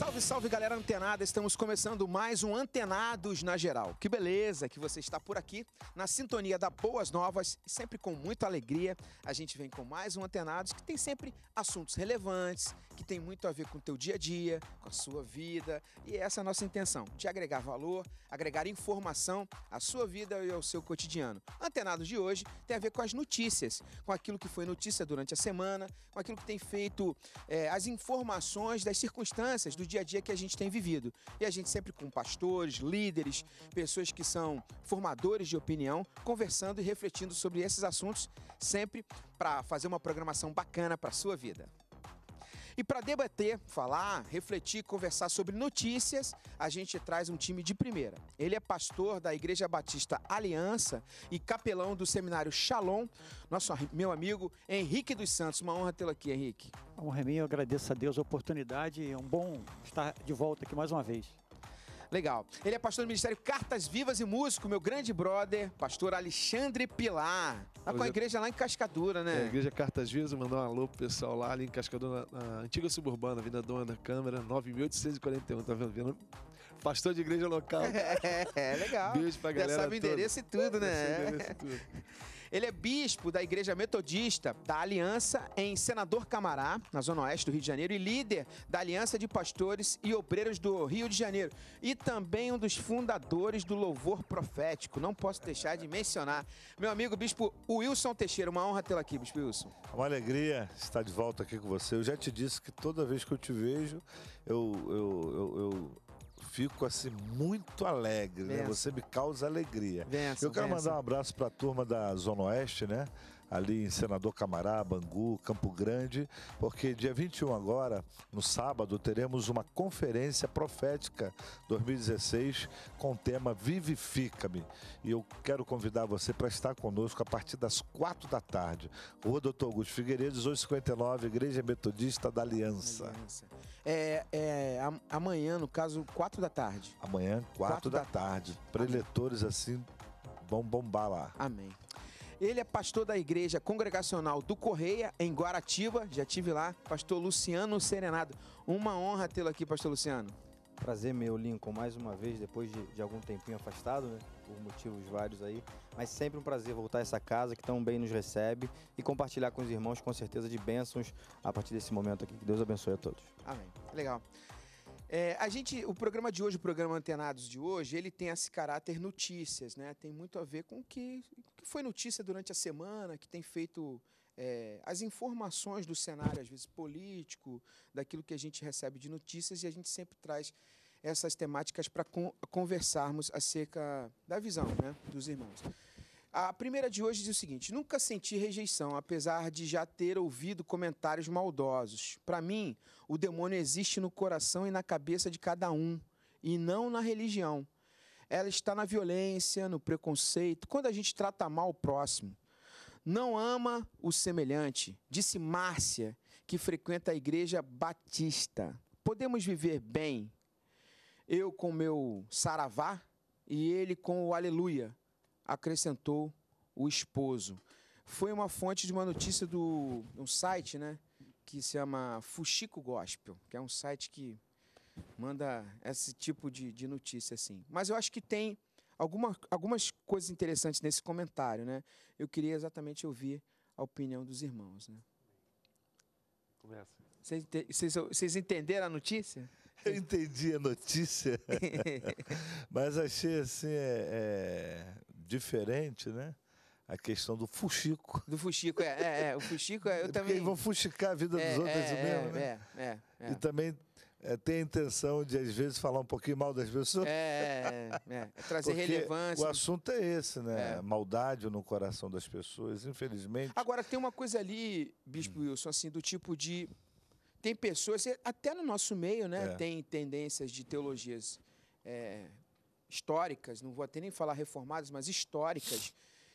Salve, salve galera antenada! Estamos começando mais um Antenados na Geral. Que beleza que você está por aqui, na sintonia da Boas Novas, sempre com muita alegria. A gente vem com mais um Antenados que tem sempre assuntos relevantes, que tem muito a ver com o teu dia a dia, com a sua vida. E essa é a nossa intenção, de agregar valor, agregar informação à sua vida e ao seu cotidiano. Antenados de hoje tem a ver com as notícias, com aquilo que foi notícia durante a semana, com aquilo que tem feito é, as informações das circunstâncias do dia a dia que a gente tem vivido. E a gente sempre com pastores, líderes, pessoas que são formadores de opinião, conversando e refletindo sobre esses assuntos, sempre para fazer uma programação bacana para a sua vida. E para debater, falar, refletir, conversar sobre notícias, a gente traz um time de primeira. Ele é pastor da Igreja Batista Aliança e capelão do seminário Shalom, nosso meu amigo Henrique dos Santos. Uma honra tê-lo aqui, Henrique. Honra é minha, eu agradeço a Deus a oportunidade. É um bom estar de volta aqui mais uma vez. Legal. Ele é pastor do Ministério Cartas Vivas e músico, meu grande brother, pastor Alexandre Pilar. Tá com a igreja lá em Cascadura, né? É, a igreja Cartas Vivas, mandar um alô pro pessoal lá ali em Cascadura, na, na antiga suburbana, Vinda Dona da Câmara, 9841, tá vendo? Pastor de igreja local. É, é legal. Beijo pra galera. Já sabe o endereço e tudo, né? Endereço e tudo. Ele é bispo da Igreja Metodista da Aliança em Senador Camará, na Zona Oeste do Rio de Janeiro, e líder da Aliança de Pastores e Obreiros do Rio de Janeiro. E também um dos fundadores do Louvor Profético. Não posso deixar de mencionar. Meu amigo bispo Wilson Teixeira, uma honra tê-lo aqui, bispo Wilson. É uma alegria estar de volta aqui com você. Eu já te disse que toda vez que eu te vejo, eu, eu, eu, eu fico assim muito alegre, né? Você me causa alegria. Benção, eu quero benção. mandar um abraço para a turma da Zona Oeste, né? ali em Senador Camará, Bangu, Campo Grande, porque dia 21 agora, no sábado, teremos uma conferência profética 2016 com o tema Vivifica-me. E eu quero convidar você para estar conosco a partir das quatro da tarde. Rua Doutor Augusto Figueiredo, 859, Igreja Metodista da Aliança. Aliança. É, é, amanhã, no caso, 4 da tarde. Amanhã, 4, 4 da, da, tarde. Preletores assim vão bombar lá. Amém. Ele é pastor da Igreja Congregacional do Correia, em Guaratiba. Já tive lá, pastor Luciano Serenado. Uma honra tê-lo aqui, pastor Luciano. Prazer meu, Lincoln, mais uma vez, depois de, de algum tempinho afastado, né? por motivos vários aí. Mas sempre um prazer voltar a essa casa que tão bem nos recebe e compartilhar com os irmãos, com certeza, de bênçãos a partir desse momento aqui. Que Deus abençoe a todos. Amém. Legal. É, a gente, o programa de hoje, o programa Antenados de hoje, ele tem esse caráter notícias, né? Tem muito a ver com o que, que foi notícia durante a semana, que tem feito é, as informações do cenário, às vezes político, daquilo que a gente recebe de notícias, e a gente sempre traz essas temáticas para con conversarmos acerca da visão né, dos irmãos. A primeira de hoje diz o seguinte: nunca senti rejeição, apesar de já ter ouvido comentários maldosos. Para mim, o demônio existe no coração e na cabeça de cada um, e não na religião. Ela está na violência, no preconceito, quando a gente trata mal o próximo. Não ama o semelhante, disse Márcia, que frequenta a igreja batista. Podemos viver bem eu com meu saravá e ele com o aleluia, acrescentou o esposo. Foi uma fonte de uma notícia do um site, né, que se chama Fuxico Gospel, que é um site que manda esse tipo de, de notícia assim. Mas eu acho que tem alguma, algumas coisas interessantes nesse comentário, né? Eu queria exatamente ouvir a opinião dos irmãos, né? Começa. Vocês, vocês entenderam a notícia? Eu entendi a notícia, mas achei assim é, é, diferente, né? A questão do fuxico. Do fuxico, é. é, é o fuxico, é, eu é Porque também... vão fuxicar a vida dos é, outros mesmo, né? É, é, E também tem a intenção de, às vezes, falar um pouquinho mal das pessoas. É, é, trazer Porque relevância. O assunto é esse, né? Maldade no coração das pessoas, infelizmente. Agora, tem uma coisa ali, Bispo hum. Wilson, assim, do tipo de tem pessoas, até no nosso meio, né, é. tem tendências de teologias é, históricas, não vou até nem falar reformadas, mas históricas,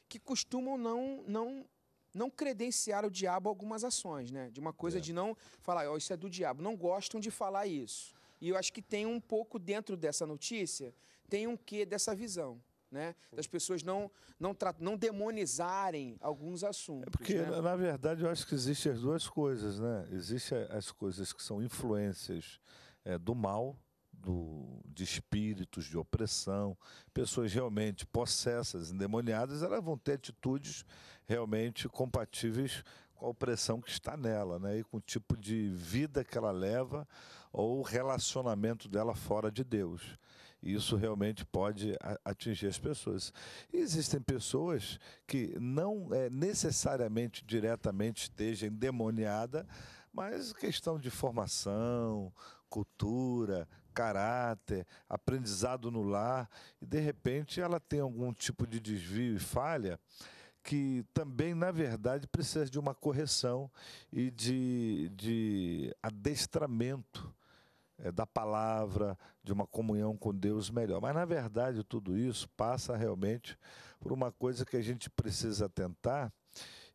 que costumam não, não, não credenciar o diabo algumas ações, né? De uma coisa é. de não falar, oh, isso é do diabo. Não gostam de falar isso. E eu acho que tem um pouco dentro dessa notícia, tem um quê dessa visão né? Das pessoas não, não, não demonizarem alguns é assuntos. É porque, né? na verdade, eu acho que existem as duas coisas, né? Existem as coisas que são influências é, do mal, do, de espíritos de opressão, pessoas realmente possessas, endemoniadas, elas vão ter atitudes realmente compatíveis com a opressão que está nela, né? E com o tipo de vida que ela leva ou o relacionamento dela fora de Deus isso realmente pode atingir as pessoas. E existem pessoas que não é, necessariamente diretamente estejam endemoniadas, mas questão de formação, cultura, caráter, aprendizado no lar, e de repente ela tem algum tipo de desvio e falha que também, na verdade, precisa de uma correção e de, de adestramento é, da palavra, de uma comunhão com Deus melhor. Mas, na verdade, tudo isso passa realmente por uma coisa que a gente precisa atentar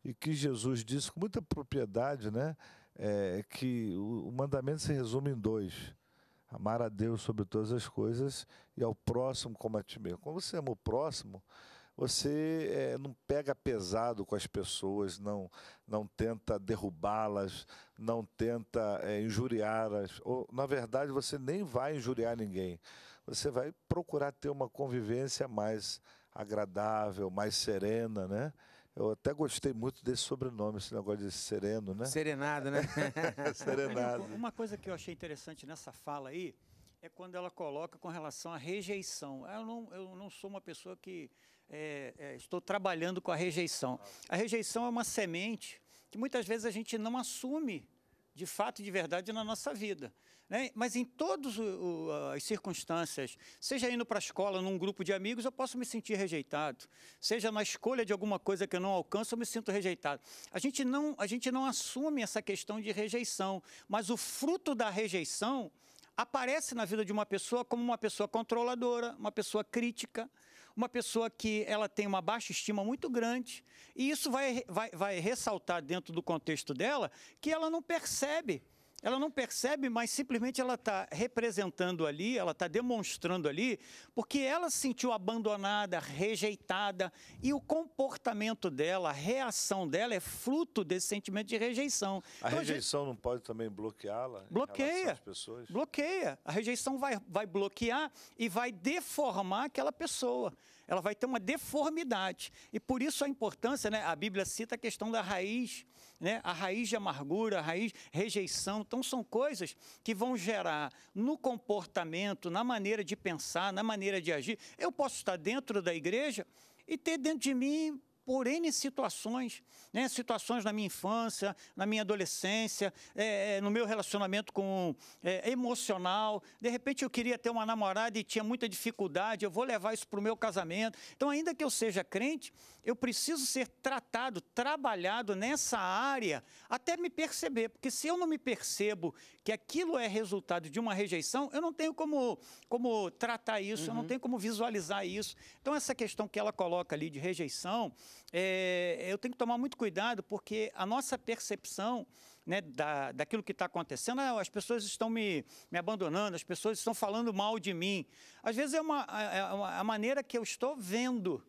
e que Jesus disse com muita propriedade, né? É, que o, o mandamento se resume em dois: amar a Deus sobre todas as coisas e ao próximo como a ti mesmo. Quando você ama o próximo, você é, não pega pesado com as pessoas, não, não tenta derrubá-las, não tenta é, injuriá-las. na verdade, você nem vai injuriar ninguém. Você vai procurar ter uma convivência mais agradável, mais serena, né? Eu até gostei muito desse sobrenome, esse negócio de sereno, né? Serenado, né? Serenado. Uma coisa que eu achei interessante nessa fala aí é quando ela coloca com relação à rejeição. Eu não, eu não sou uma pessoa que é, é, estou trabalhando com a rejeição. A rejeição é uma semente que muitas vezes a gente não assume de fato e de verdade na nossa vida. Né? Mas em todas as circunstâncias, seja indo para a escola, num grupo de amigos, eu posso me sentir rejeitado. Seja na escolha de alguma coisa que eu não alcanço, eu me sinto rejeitado. A gente não, a gente não assume essa questão de rejeição, mas o fruto da rejeição aparece na vida de uma pessoa como uma pessoa controladora, uma pessoa crítica, uma pessoa que ela tem uma baixa estima muito grande. E isso vai, vai, vai ressaltar dentro do contexto dela que ela não percebe ela não percebe, mas simplesmente ela está representando ali, ela está demonstrando ali, porque ela se sentiu abandonada, rejeitada, e o comportamento dela, a reação dela é fruto desse sentimento de rejeição. A então, rejeição a gente... não pode também bloqueá-la? Bloqueia. pessoas? Bloqueia. A rejeição vai, vai bloquear e vai deformar aquela pessoa. Ela vai ter uma deformidade. E por isso a importância, né? a Bíblia cita a questão da raiz né? a raiz de amargura, a raiz rejeição. Então, são coisas que vão gerar no comportamento, na maneira de pensar, na maneira de agir. Eu posso estar dentro da igreja e ter dentro de mim por N situações, né? situações na minha infância, na minha adolescência, é, é, no meu relacionamento com é, emocional. De repente eu queria ter uma namorada e tinha muita dificuldade, eu vou levar isso para o meu casamento. Então, ainda que eu seja crente, eu preciso ser tratado, trabalhado nessa área até me perceber, porque se eu não me percebo que aquilo é resultado de uma rejeição, eu não tenho como, como tratar isso, uhum. eu não uhum. tenho como visualizar isso. Então, essa questão que ela coloca ali de rejeição, é, eu tenho que tomar muito cuidado, porque a nossa percepção né, da, daquilo que está acontecendo, ah, as pessoas estão me, me abandonando, as pessoas estão falando mal de mim. Às vezes é uma, é uma a maneira que eu estou vendo.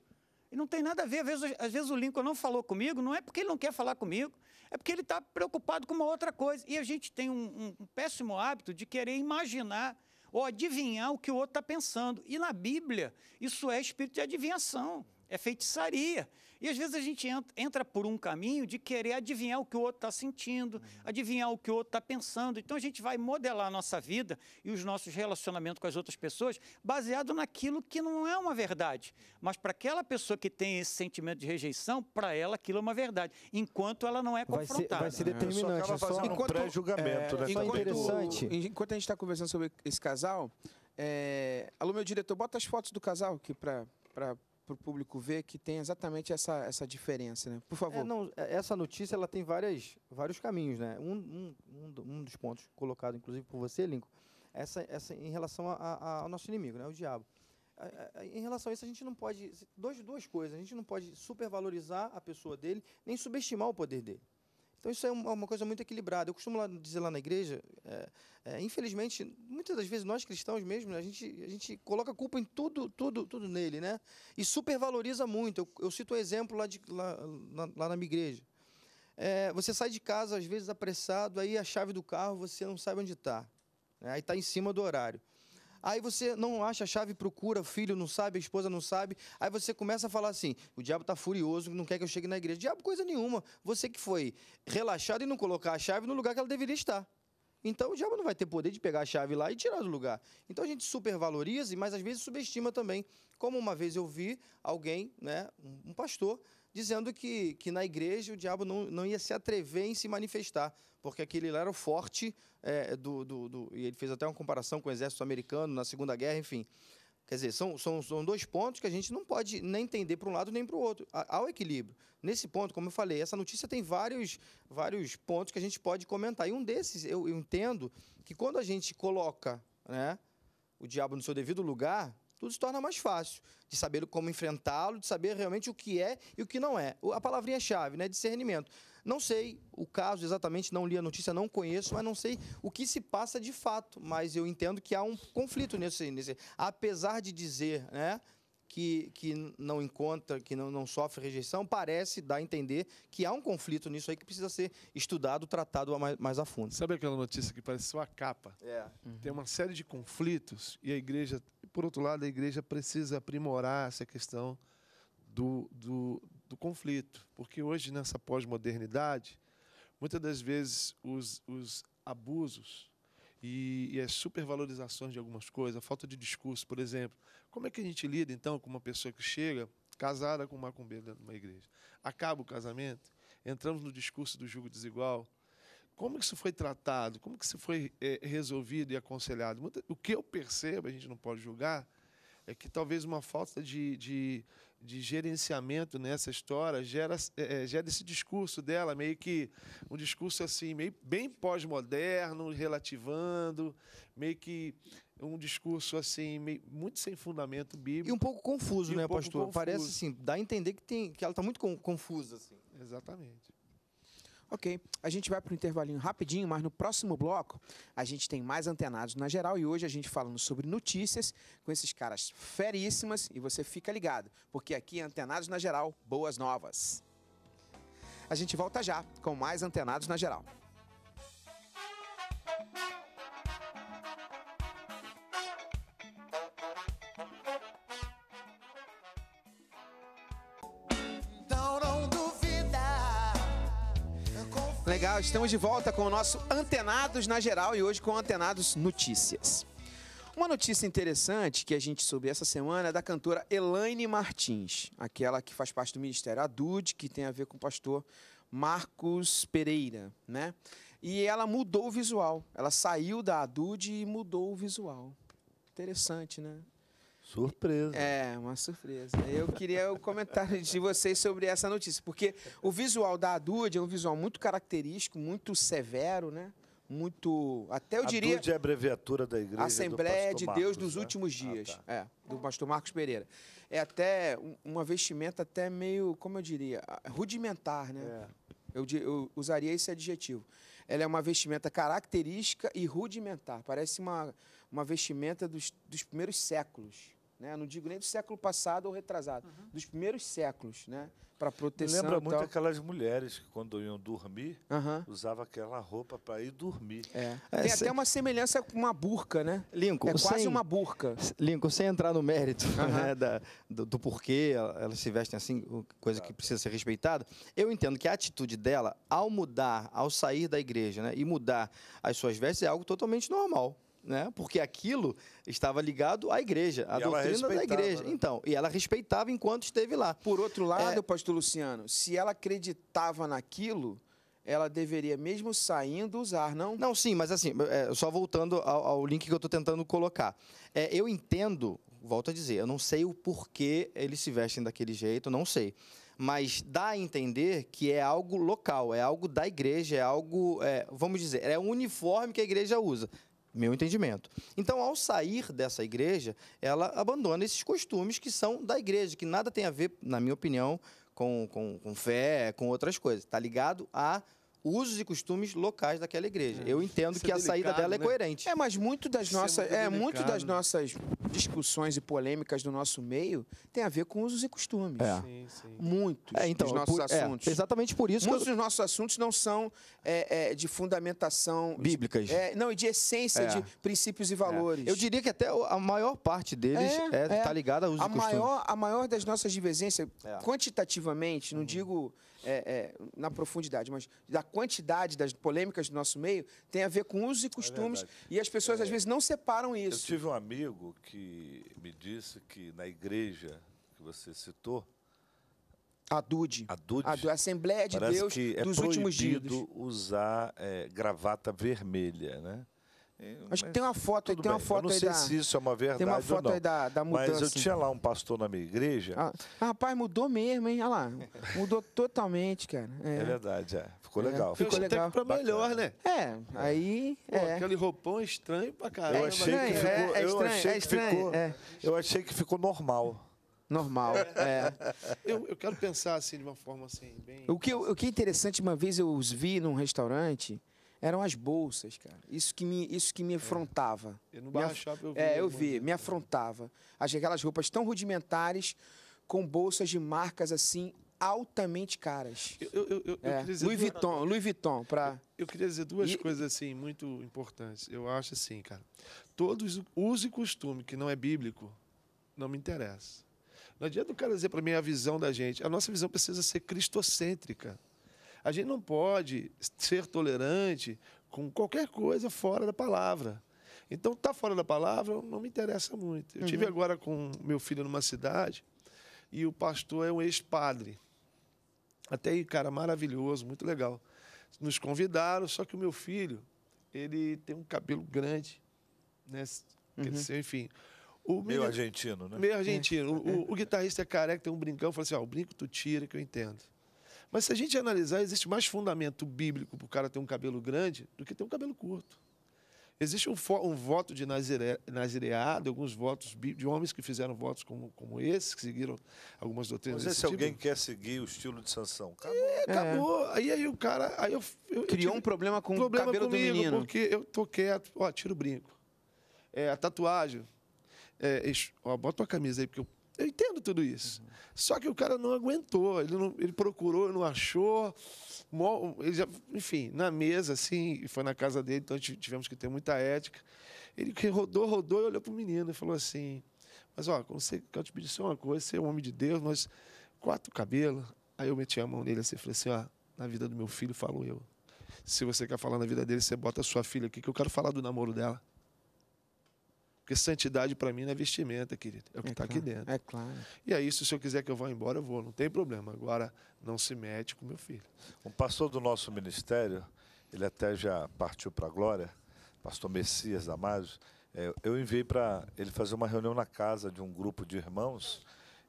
E não tem nada a ver. Às vezes, às vezes, o Lincoln não falou comigo, não é porque ele não quer falar comigo, é porque ele está preocupado com uma outra coisa. E a gente tem um, um, um péssimo hábito de querer imaginar ou adivinhar o que o outro está pensando. E na Bíblia, isso é espírito de adivinhação, é feitiçaria. E às vezes a gente entra por um caminho de querer adivinhar o que o outro está sentindo, uhum. adivinhar o que o outro está pensando. Então a gente vai modelar a nossa vida e os nossos relacionamentos com as outras pessoas baseado naquilo que não é uma verdade. Mas para aquela pessoa que tem esse sentimento de rejeição, para ela aquilo é uma verdade, enquanto ela não é confrontada. Vai ser, vai ser determinante. É, só acaba é fazendo um pré-julgamento. Né, é, né, interessante. enquanto a gente está conversando sobre esse casal, é, alô meu diretor, bota as fotos do casal aqui para para o público ver que tem exatamente essa, essa diferença, né? Por favor. É, não, é, essa notícia ela tem várias, vários caminhos, né? Um, um, um, dos pontos colocado, inclusive, por você, Lincoln, essa, essa em relação a, a, ao nosso inimigo, né? O diabo. em relação a isso, a gente não pode... duas duas coisas. A gente não pode supervalorizar a pessoa dele, nem subestimar o poder dele. Então isso é uma coisa muito equilibrada. Eu costumo dizer lá na igreja, é, é, infelizmente, muitas das vezes nós cristãos mesmo, né, a gente, a gente coloca culpa em tudo, tudo, tudo nele, né? E supervaloriza muito. Eu, eu cito um exemplo lá, de, lá, lá, lá na minha igreja. É, você sai de casa às vezes apressado, aí a chave do carro você não sabe onde está. Né? Aí está em cima do horário. Aí você não acha a chave, procura, o filho não sabe, a esposa não sabe. Aí você começa a falar assim: o diabo está furioso, não quer que eu chegue na igreja. Diabo, coisa nenhuma. Você que foi relaxado e não colocar a chave no lugar que ela deveria estar. Então o diabo não vai ter poder de pegar a chave lá e tirar do lugar. Então a gente supervaloriza, mas às vezes subestima também. Como uma vez eu vi alguém, né, um pastor, dizendo que, que na igreja o diabo não, não ia se atrever em se manifestar, porque aquele lá era o forte é, do, do, do, E ele fez até uma comparação com o exército americano na Segunda Guerra, enfim. Quer dizer, são, são, são dois pontos que a gente não pode nem entender para um lado nem para o outro. Há o equilíbrio. Nesse ponto, como eu falei, essa notícia tem vários, vários pontos que a gente pode comentar. E um desses, eu, eu entendo que quando a gente coloca né, o diabo no seu devido lugar, tudo se torna mais fácil de saber como enfrentá-lo, de saber realmente o que é e o que não é. A palavrinha-chave, é né? Discernimento. Não sei o caso exatamente, não li a notícia, não conheço, mas não sei o que se passa de fato. Mas eu entendo que há um conflito nesse. nesse apesar de dizer, né? Que, que, não encontra, que não, não, sofre rejeição, parece dar a entender que há um conflito nisso aí que precisa ser estudado, tratado mais, mais a fundo. Sabe aquela notícia que pareceu a capa? É. Uhum. Tem uma série de conflitos e a igreja por outro lado, a igreja precisa aprimorar essa questão do, do, do conflito, porque hoje, nessa pós-modernidade, muitas das vezes os, os abusos e, e, as supervalorizações de algumas coisas, a falta de discurso, por exemplo. Como é que a gente lida, então, com uma pessoa que chega casada com um macumbeiro dentro de uma igreja? Acaba o casamento, entramos no discurso do julgo desigual, como isso foi tratado, como que isso foi é, resolvido e aconselhado. O que eu percebo, a gente não pode julgar, é que talvez uma falta de, de, de gerenciamento nessa história gera, é, é, gera esse discurso dela, meio que um discurso assim, meio bem pós-moderno, relativando, meio que um discurso assim, meio, muito sem fundamento bíblico. E um pouco confuso, e né, um pastor? Confuso. Parece assim, dá a entender que, tem, que ela está muito confusa. Assim. Exatamente. Ok, a gente vai para um intervalinho rapidinho, mas no próximo bloco a gente tem mais antenados na geral e hoje a gente falando sobre notícias com esses caras feríssimas e você fica ligado, porque aqui é antenados na geral, boas novas. A gente volta já com mais antenados na geral. legal, estamos de volta com o nosso Antenados na Geral e hoje com Antenados Notícias. Uma notícia interessante que a gente soube essa semana é da cantora Elaine Martins, aquela que faz parte do Ministério Adud, que tem a ver com o pastor Marcos Pereira, né? E ela mudou o visual. Ela saiu da Adud e mudou o visual. Interessante, né? Surpresa. É, uma surpresa. Eu queria o comentário de vocês sobre essa notícia, porque o visual da Adud é um visual muito característico, muito severo, né? Muito, até eu diria... Adud é abreviatura da igreja Assembleia de Deus dos né? Últimos ah, Dias, ah, tá. é, do pastor Marcos Pereira. É até uma vestimenta até meio, como eu diria, ah, rudimentar, né? É. Eu, eu usaria esse adjetivo. Ela é uma vestimenta característica e rudimentar. Parece uma, uma vestimenta dos, dos primeiros séculos né? Não digo nem do século passado ou retrasado, uhum. dos primeiros séculos, né? Para proteção. Me lembra muito aquelas mulheres que quando iam dormir uhum. usavam aquela roupa para ir dormir. É. É, Tem sem... até uma semelhança com uma burca, né? Lincoln, é quase sem... uma burca. Lincoln, sem entrar no mérito uhum. né, da, do, do, porquê elas se vestem assim, coisa que precisa ser respeitada, eu entendo que a atitude dela ao mudar, ao sair da igreja, né, e mudar as suas vestes é algo totalmente normal né? Porque aquilo estava ligado à igreja, à e doutrina da igreja. Né? Então, e ela respeitava enquanto esteve lá. Por outro lado, é... pastor Luciano, se ela acreditava naquilo, ela deveria, mesmo saindo, usar, não? Não, sim, mas assim, é, só voltando ao, ao, link que eu estou tentando colocar. É, eu entendo, volto a dizer, eu não sei o porquê eles se vestem daquele jeito, não sei. Mas dá a entender que é algo local, é algo da igreja, é algo, é, vamos dizer, é o uniforme que a igreja usa. Meu entendimento. Então, ao sair dessa igreja, ela abandona esses costumes que são da igreja, que nada tem a ver, na minha opinião, com, com, com fé, com outras coisas. Está ligado a usos e costumes locais daquela igreja. É. Eu entendo que é a delicado, saída dela é né? coerente. É, mas muito das Isso é nossas, é muito, é muito, das nossas discussões e polêmicas do nosso meio tem a ver com usos e costumes. É. Sim, sim. Muitos é, então, dos nossos por, é, assuntos. exatamente por isso. Muitos eu... dos nossos assuntos não são de fundamentação bíblicas. De, não, e de essência de princípios e valores. Eu diria que até a maior parte deles está ligada a usos a e costumes. Maior, a maior das nossas divergências, quantitativamente, não uhum. digo é, é, na profundidade, mas da quantidade das polêmicas do nosso meio, tem a ver com usos e é costumes. e as pessoas, às é. vezes, não separam isso. Eu tive um amigo que me disse que na igreja que você citou, a Dude, A Dude A, Assembleia de Parece Deus que é dos proibido últimos dias. usar é, gravata vermelha, né? É, Acho que tem uma foto aí, tem uma foto eu não sei da, se isso é uma verdade Tem uma foto aí da, da mudança. Mas eu tinha lá um pastor na minha igreja. Ah, ah, rapaz, mudou mesmo, hein? Olha lá. Mudou totalmente, cara. É, é verdade, é. Ficou é. legal. Ficou legal. Até pra melhor, né? É, aí... Pô, é. Aquele roupão é estranho pra caramba. Eu achei que é ficou... É, estranho, eu achei é estranho, que ficou, Eu achei que ficou normal. Normal, é. Eu, eu quero pensar assim, de uma forma assim, bem... O que, o que é interessante, uma vez eu os vi num restaurante eram as bolsas, cara. Isso que me, isso que me é. afrontava. É. Eu não me af... eu vi. É, eu vi, me afrontava. aquelas roupas tão rudimentares, com bolsas de marcas assim altamente caras. Eu, eu, eu, é. eu Louis duas... Vuitton, Louis Vuitton, para. Eu, queria dizer duas e... coisas assim muito importantes. Eu acho assim, cara. Todos use e costume que não é bíblico não me interessa. Não adianta o cara dizer para mim a visão da gente. A nossa visão precisa ser cristocêntrica. A gente não pode ser tolerante com qualquer coisa fora da palavra. Então, tá fora da palavra não me interessa muito. Eu uhum. tive agora com meu filho numa cidade e o pastor é um ex-padre. Até aí, cara, maravilhoso, muito legal. Nos convidaram, só que o meu filho, ele tem um cabelo grande, né? Uhum. enfim. O meio argentino, né? Meio argentino. É. O, o, o, guitarrista é careca, tem um brincão, falou assim: ó, o brinco tu tira que eu entendo. Mas se a gente analisar, existe mais fundamento bíblico para o cara ter um cabelo grande do que ter um cabelo curto. Existe um, um voto de nazire, nazireado, alguns votos de homens que fizeram votos como, como esse, que seguiram algumas doutrinas. Mas se é tipo. alguém quer seguir o estilo de Sansão. Acabou. É, acabou. É. Aí, aí o cara. Aí eu, eu Criou eu um problema com problema o cabelo comigo, do menino. Porque eu tô quieto. Ó, tiro o brinco. É, a tatuagem. É, ó, bota a camisa aí, porque eu eu entendo tudo isso. Uhum. Só que o cara não aguentou, ele, não, ele procurou, não achou. Ele já, enfim, na mesa, assim, foi na casa dele, então tivemos que ter muita ética. Ele rodou, rodou e olhou pro menino e falou assim: Mas ó, como você, quero te pedir só uma coisa, você é um homem de Deus, nós quatro cabelos. Aí eu meti a mão nele assim, falei assim: ó, na vida do meu filho, falo eu. Se você quer falar na vida dele, você bota a sua filha aqui, que eu quero falar do namoro dela. Porque santidade para mim não é vestimenta, querido. É o que está é tá claro, aqui dentro. É claro. E aí, se o senhor quiser que eu vá embora, eu vou. Não tem problema. Agora, não se mete com meu filho. Um pastor do nosso ministério, ele até já partiu para a glória, pastor Messias Damares, é, eu enviei para ele fazer uma reunião na casa de um grupo de irmãos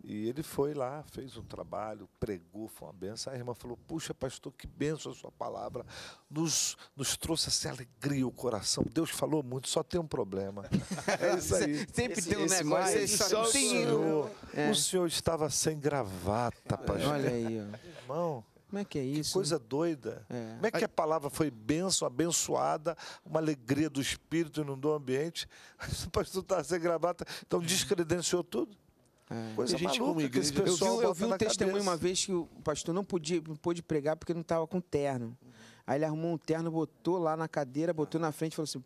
e ele foi lá, fez um trabalho, pregou, foi uma benção. A irmã falou: Puxa, pastor, que benção a sua palavra. Nos, nos trouxe essa alegria, o coração. Deus falou muito, só tem um problema. É isso aí. Sempre esse, tem um negócio. só o senhor. É. O senhor estava sem gravata, é. pastor. Olha aí, ó. irmão. Como é que é isso? Que coisa doida. É. Como é que a palavra foi benção, abençoada, uma alegria do espírito não do ambiente? O pastor estava tá sem gravata, então é. descredenciou tudo. É. coisa a gente maluca, como igreja. Eu vi, eu vi um testemunho cabeça. uma vez que o pastor não podia, não pôde pregar porque não estava com terno. Aí ele arrumou um terno, botou lá na cadeira, botou na frente e falou assim: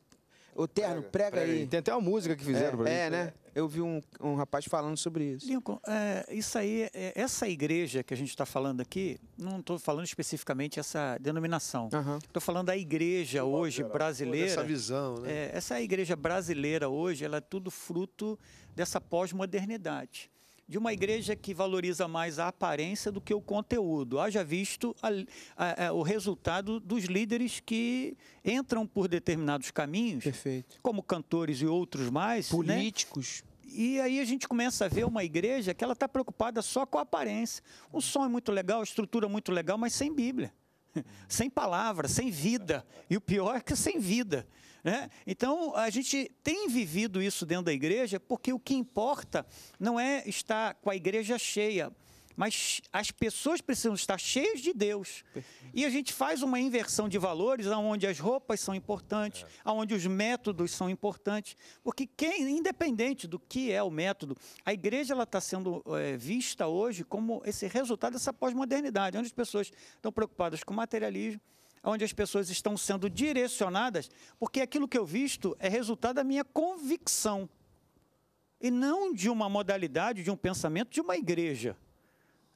Ô terno, prega, prega aí. aí. Tem até uma música que fizeram é, pra É, isso. Né? né? Eu vi um, um rapaz falando sobre isso. Lincoln, é, isso aí, é, essa igreja que a gente está falando aqui, não estou falando especificamente essa denominação. Estou uhum. falando da igreja hoje geral, brasileira. Essa visão, né? É, essa igreja brasileira hoje, ela é tudo fruto dessa pós-modernidade de uma igreja que valoriza mais a aparência do que o conteúdo. Haja visto a, a, a, o resultado dos líderes que entram por determinados caminhos, Perfeito. como cantores e outros mais. Né? Políticos. Né? E aí a gente começa a ver uma igreja que ela está preocupada só com a aparência. O som é muito legal, a estrutura é muito legal, mas sem Bíblia. sem palavras, sem vida. E o pior é que sem vida. Né? Então, a gente tem vivido isso dentro da igreja, porque o que importa não é estar com a igreja cheia, mas as pessoas precisam estar cheias de Deus. E a gente faz uma inversão de valores onde as roupas são importantes, é. aonde onde os métodos são importantes. Porque quem, independente do que é o método, a igreja está sendo é, vista hoje como esse resultado dessa pós-modernidade, onde as pessoas estão preocupadas com materialismo, onde as pessoas estão sendo direcionadas, porque aquilo que eu visto é resultado da minha convicção e não de uma modalidade, de um pensamento de uma igreja.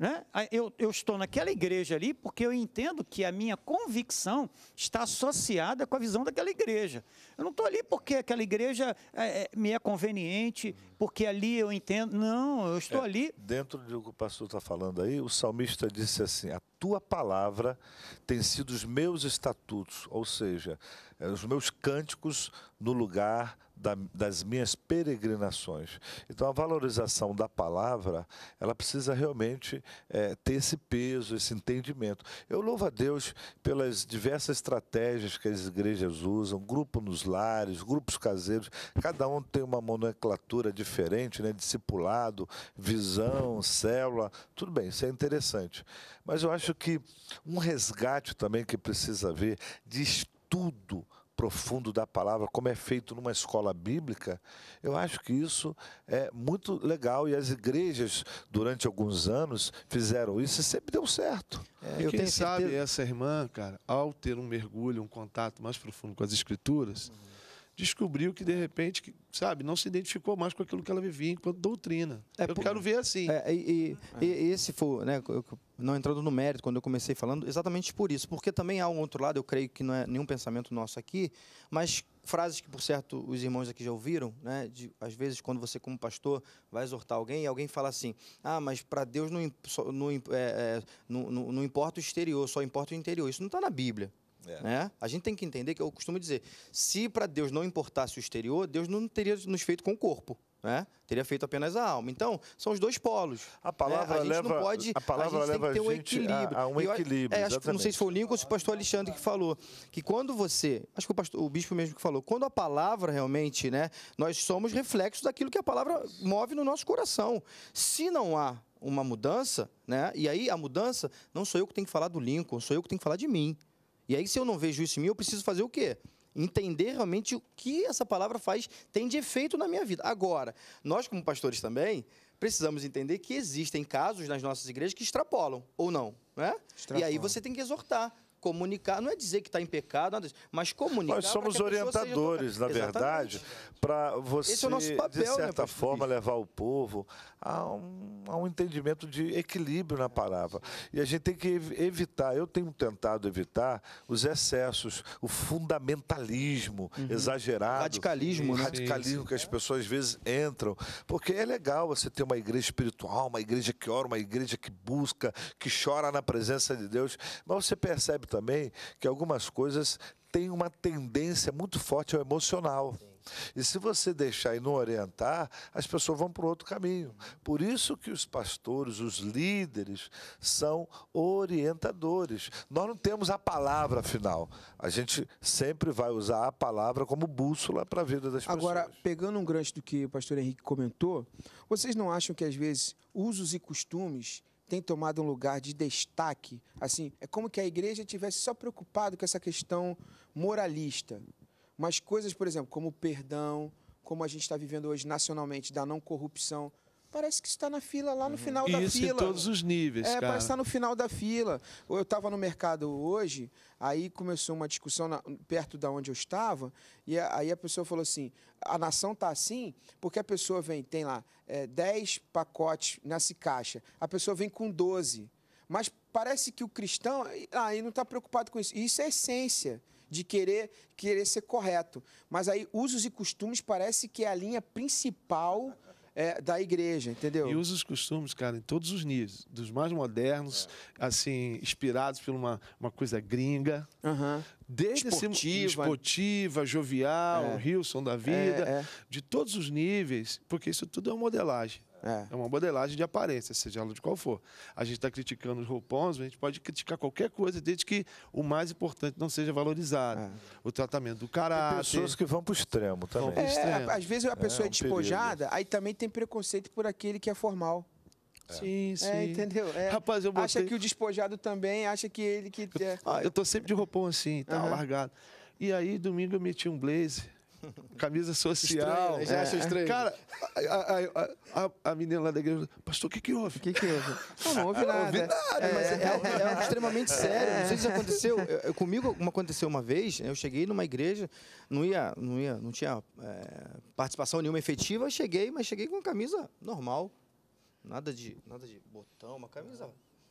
Né? Eu, eu estou naquela igreja ali porque eu entendo que a minha convicção está associada com a visão daquela igreja. Eu não estou ali porque aquela igreja é, é, me é conveniente, porque ali eu entendo. Não, eu estou é, ali. Dentro do que o pastor está falando aí, o salmista disse assim: a tua palavra tem sido os meus estatutos, ou seja, é, os meus cânticos no lugar da, das minhas peregrinações. Então, a valorização da palavra, ela precisa realmente é, ter esse peso, esse entendimento. Eu louvo a Deus pelas diversas estratégias que as igrejas usam, grupo nos lares, grupos caseiros, cada um tem uma nomenclatura diferente, né? discipulado, visão, célula, tudo bem, isso é interessante. Mas eu acho que um resgate também que precisa haver de estudo profundo da palavra, como é feito numa escola bíblica, eu acho que isso é muito legal e as igrejas durante alguns anos fizeram isso e sempre deu certo. É, eu quem sabe essa irmã, cara, ao ter um mergulho, um contato mais profundo com as escrituras, uhum descobriu que de repente, sabe, não se identificou mais com aquilo que ela vivia enquanto doutrina. É, eu por... quero ver assim. É, e, e, é. e, esse foi, né, não entrando no mérito quando eu comecei falando, exatamente por isso, porque também há um outro lado, eu creio que não é nenhum pensamento nosso aqui, mas frases que por certo os irmãos aqui já ouviram, né, de, às vezes quando você como pastor vai exortar alguém e alguém fala assim, ah, mas para Deus não, não, é, é não, não importa o exterior, só importa o interior. Isso não está na Bíblia. É. Né? A gente tem que entender que eu costumo dizer: se para Deus não importasse o exterior, Deus não teria nos feito com o corpo. Né? Teria feito apenas a alma. Então, são os dois polos. A né? palavra né? a leva, não pode, a palavra a gente leva tem que ter um equilíbrio. A, a um equilíbrio. Eu, é, acho, não sei se foi o Lincoln ou se o pastor Alexandre que falou que quando você, acho que o, pastor, o bispo mesmo que falou, quando a palavra realmente, né, nós somos reflexos daquilo que a palavra move no nosso coração. Se não há uma mudança, né? E aí a mudança não sou eu que tenho que falar do Lincoln, sou eu que tenho que falar de mim. E aí, se eu não vejo isso em mim, eu preciso fazer o quê? Entender realmente o que essa palavra faz, tem de efeito na minha vida. Agora, nós, como pastores também, precisamos entender que existem casos nas nossas igrejas que extrapolam, ou não. Né? E aí você tem que exortar comunicar, não é dizer que está em pecado, nada, mas comunicar. Nós somos orientadores, na verdade, para você, Esse é o nosso papel, de né, certa né, forma, levar o povo a um, a um entendimento de equilíbrio na palavra. E a gente tem que evitar, eu tenho tentado evitar os excessos, o fundamentalismo uhum. exagerado. Radicalismo. O né? radicalismo que as pessoas às vezes entram. Porque é legal você ter uma igreja espiritual, uma igreja que ora, uma igreja que busca, que chora na presença de Deus, mas você percebe também que algumas coisas têm uma tendência muito forte ao emocional. Sim. E se você deixar e não orientar, as pessoas vão para outro caminho. Uhum. Por isso que os pastores, os líderes, são orientadores. Nós não temos a palavra final. A gente sempre vai usar a palavra como bússola para a vida das pessoas. Agora, pegando um grande do que o pastor Henrique comentou, vocês não acham que às vezes usos e costumes tem tomado um lugar de destaque. Assim, é como que a igreja tivesse só preocupado com essa questão moralista. Mas coisas, por exemplo, como o perdão, como a gente está vivendo hoje nacionalmente, da não corrupção, parece que está na fila lá no uhum. final uhum. da Isso fila. Isso em todos os níveis, é, cara. Parece estar tá no final da fila. Eu estava no mercado hoje, aí começou uma discussão na, perto da onde eu estava, e aí a pessoa falou assim, a nação tá assim porque a pessoa vem, tem lá é, 10 pacotes nessa caixa, a pessoa vem com 12, mas parece que o cristão aí ah, não está preocupado com isso. Isso é essência de querer querer ser correto. Mas aí usos e costumes parece que é a linha principal é, da igreja, entendeu? E usa os costumes, cara, em todos os níveis, dos mais modernos, é. assim, inspirados por uma, uma coisa gringa, uhum desde esportiva, esportiva jovial, é. Wilson da vida, é, é. de todos os níveis, porque isso tudo é uma modelagem. É. é. uma modelagem de aparência, seja ela de qual for. A gente está criticando os roupons, a gente pode criticar qualquer coisa, desde que o mais importante não seja valorizado. É. O tratamento do caráter. Tem pessoas que vão para o extremo também. É, extremo. Às vezes a é, pessoa é, é um despojada, período. aí também tem preconceito por aquele que é formal. Sim, é. sim. É, entendeu? É, Rapaz, eu botei... Acha que o despojado também, acha que ele que... Eu, é. ah, eu tô sempre de roupão assim, tá tal, uhum. largado. E aí, domingo eu meti um blazer, camisa social. Estranho, né? já é. acha estranho. Cara, a, a, a, menina lá da igreja, pastor, o que que houve? O que que houve? Não, não houve nada. Não houve nada. É, é, é, extremamente sério. Não sei se aconteceu. comigo aconteceu uma vez, né, eu cheguei numa igreja, não ia, não ia, não tinha participação nenhuma efetiva, eu cheguei, mas cheguei com camisa normal. Nada de, nada de botão, uma camisa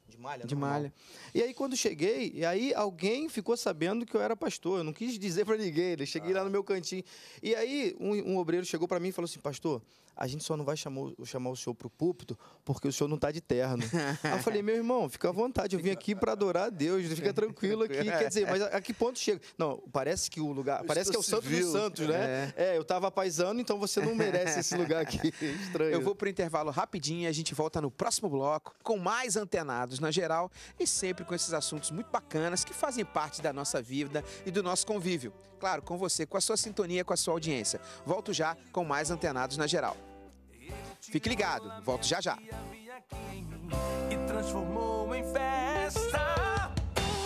de malha. De normal. malha. E aí, quando cheguei, e aí alguém ficou sabendo que eu era pastor. Eu não quis dizer para ninguém, Cheguei ah. lá no meu cantinho. E aí, um, um obreiro chegou para mim e falou assim, pastor, a gente só não vai chamar, chamar o senhor para o púlpito porque o senhor não está de terno. Aí eu falei, meu irmão, fica à vontade, eu vim aqui para adorar a Deus, fica tranquilo aqui. Quer dizer, mas a, a que ponto chega? Não, parece que o lugar, parece que é o Santo dos Santos, né? É, é eu estava paisando, então você não merece esse lugar aqui. Estranho. Eu vou para o intervalo rapidinho e a gente volta no próximo bloco com mais antenados na geral e sempre com esses assuntos muito bacanas que fazem parte da nossa vida e do nosso convívio. Claro, com você, com a sua sintonia, com a sua audiência. Volto já com mais antenados na geral. Fique ligado, volto já já. E transformou em festa.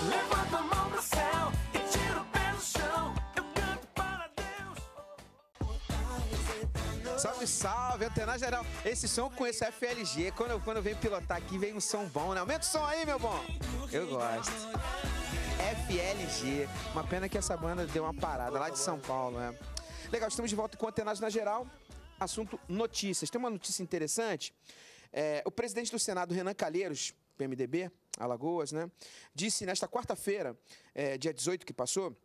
Levanta a mão pro céu e tira o pé no chão. Eu canto para Deus. Salve, salve, antena geral. Esse som com esse FLG, quando, quando eu venho pilotar aqui, vem um som bom, né? Aumenta o som aí, meu bom. Eu gosto. FLG. Uma pena que essa banda deu uma parada lá de São Paulo, né? Legal, estamos de volta com Antenados na Geral assunto notícias. Tem uma notícia interessante. É, o presidente do Senado, Renan Calheiros, PMDB, Alagoas, né, disse nesta quarta-feira, é, dia 18 que passou,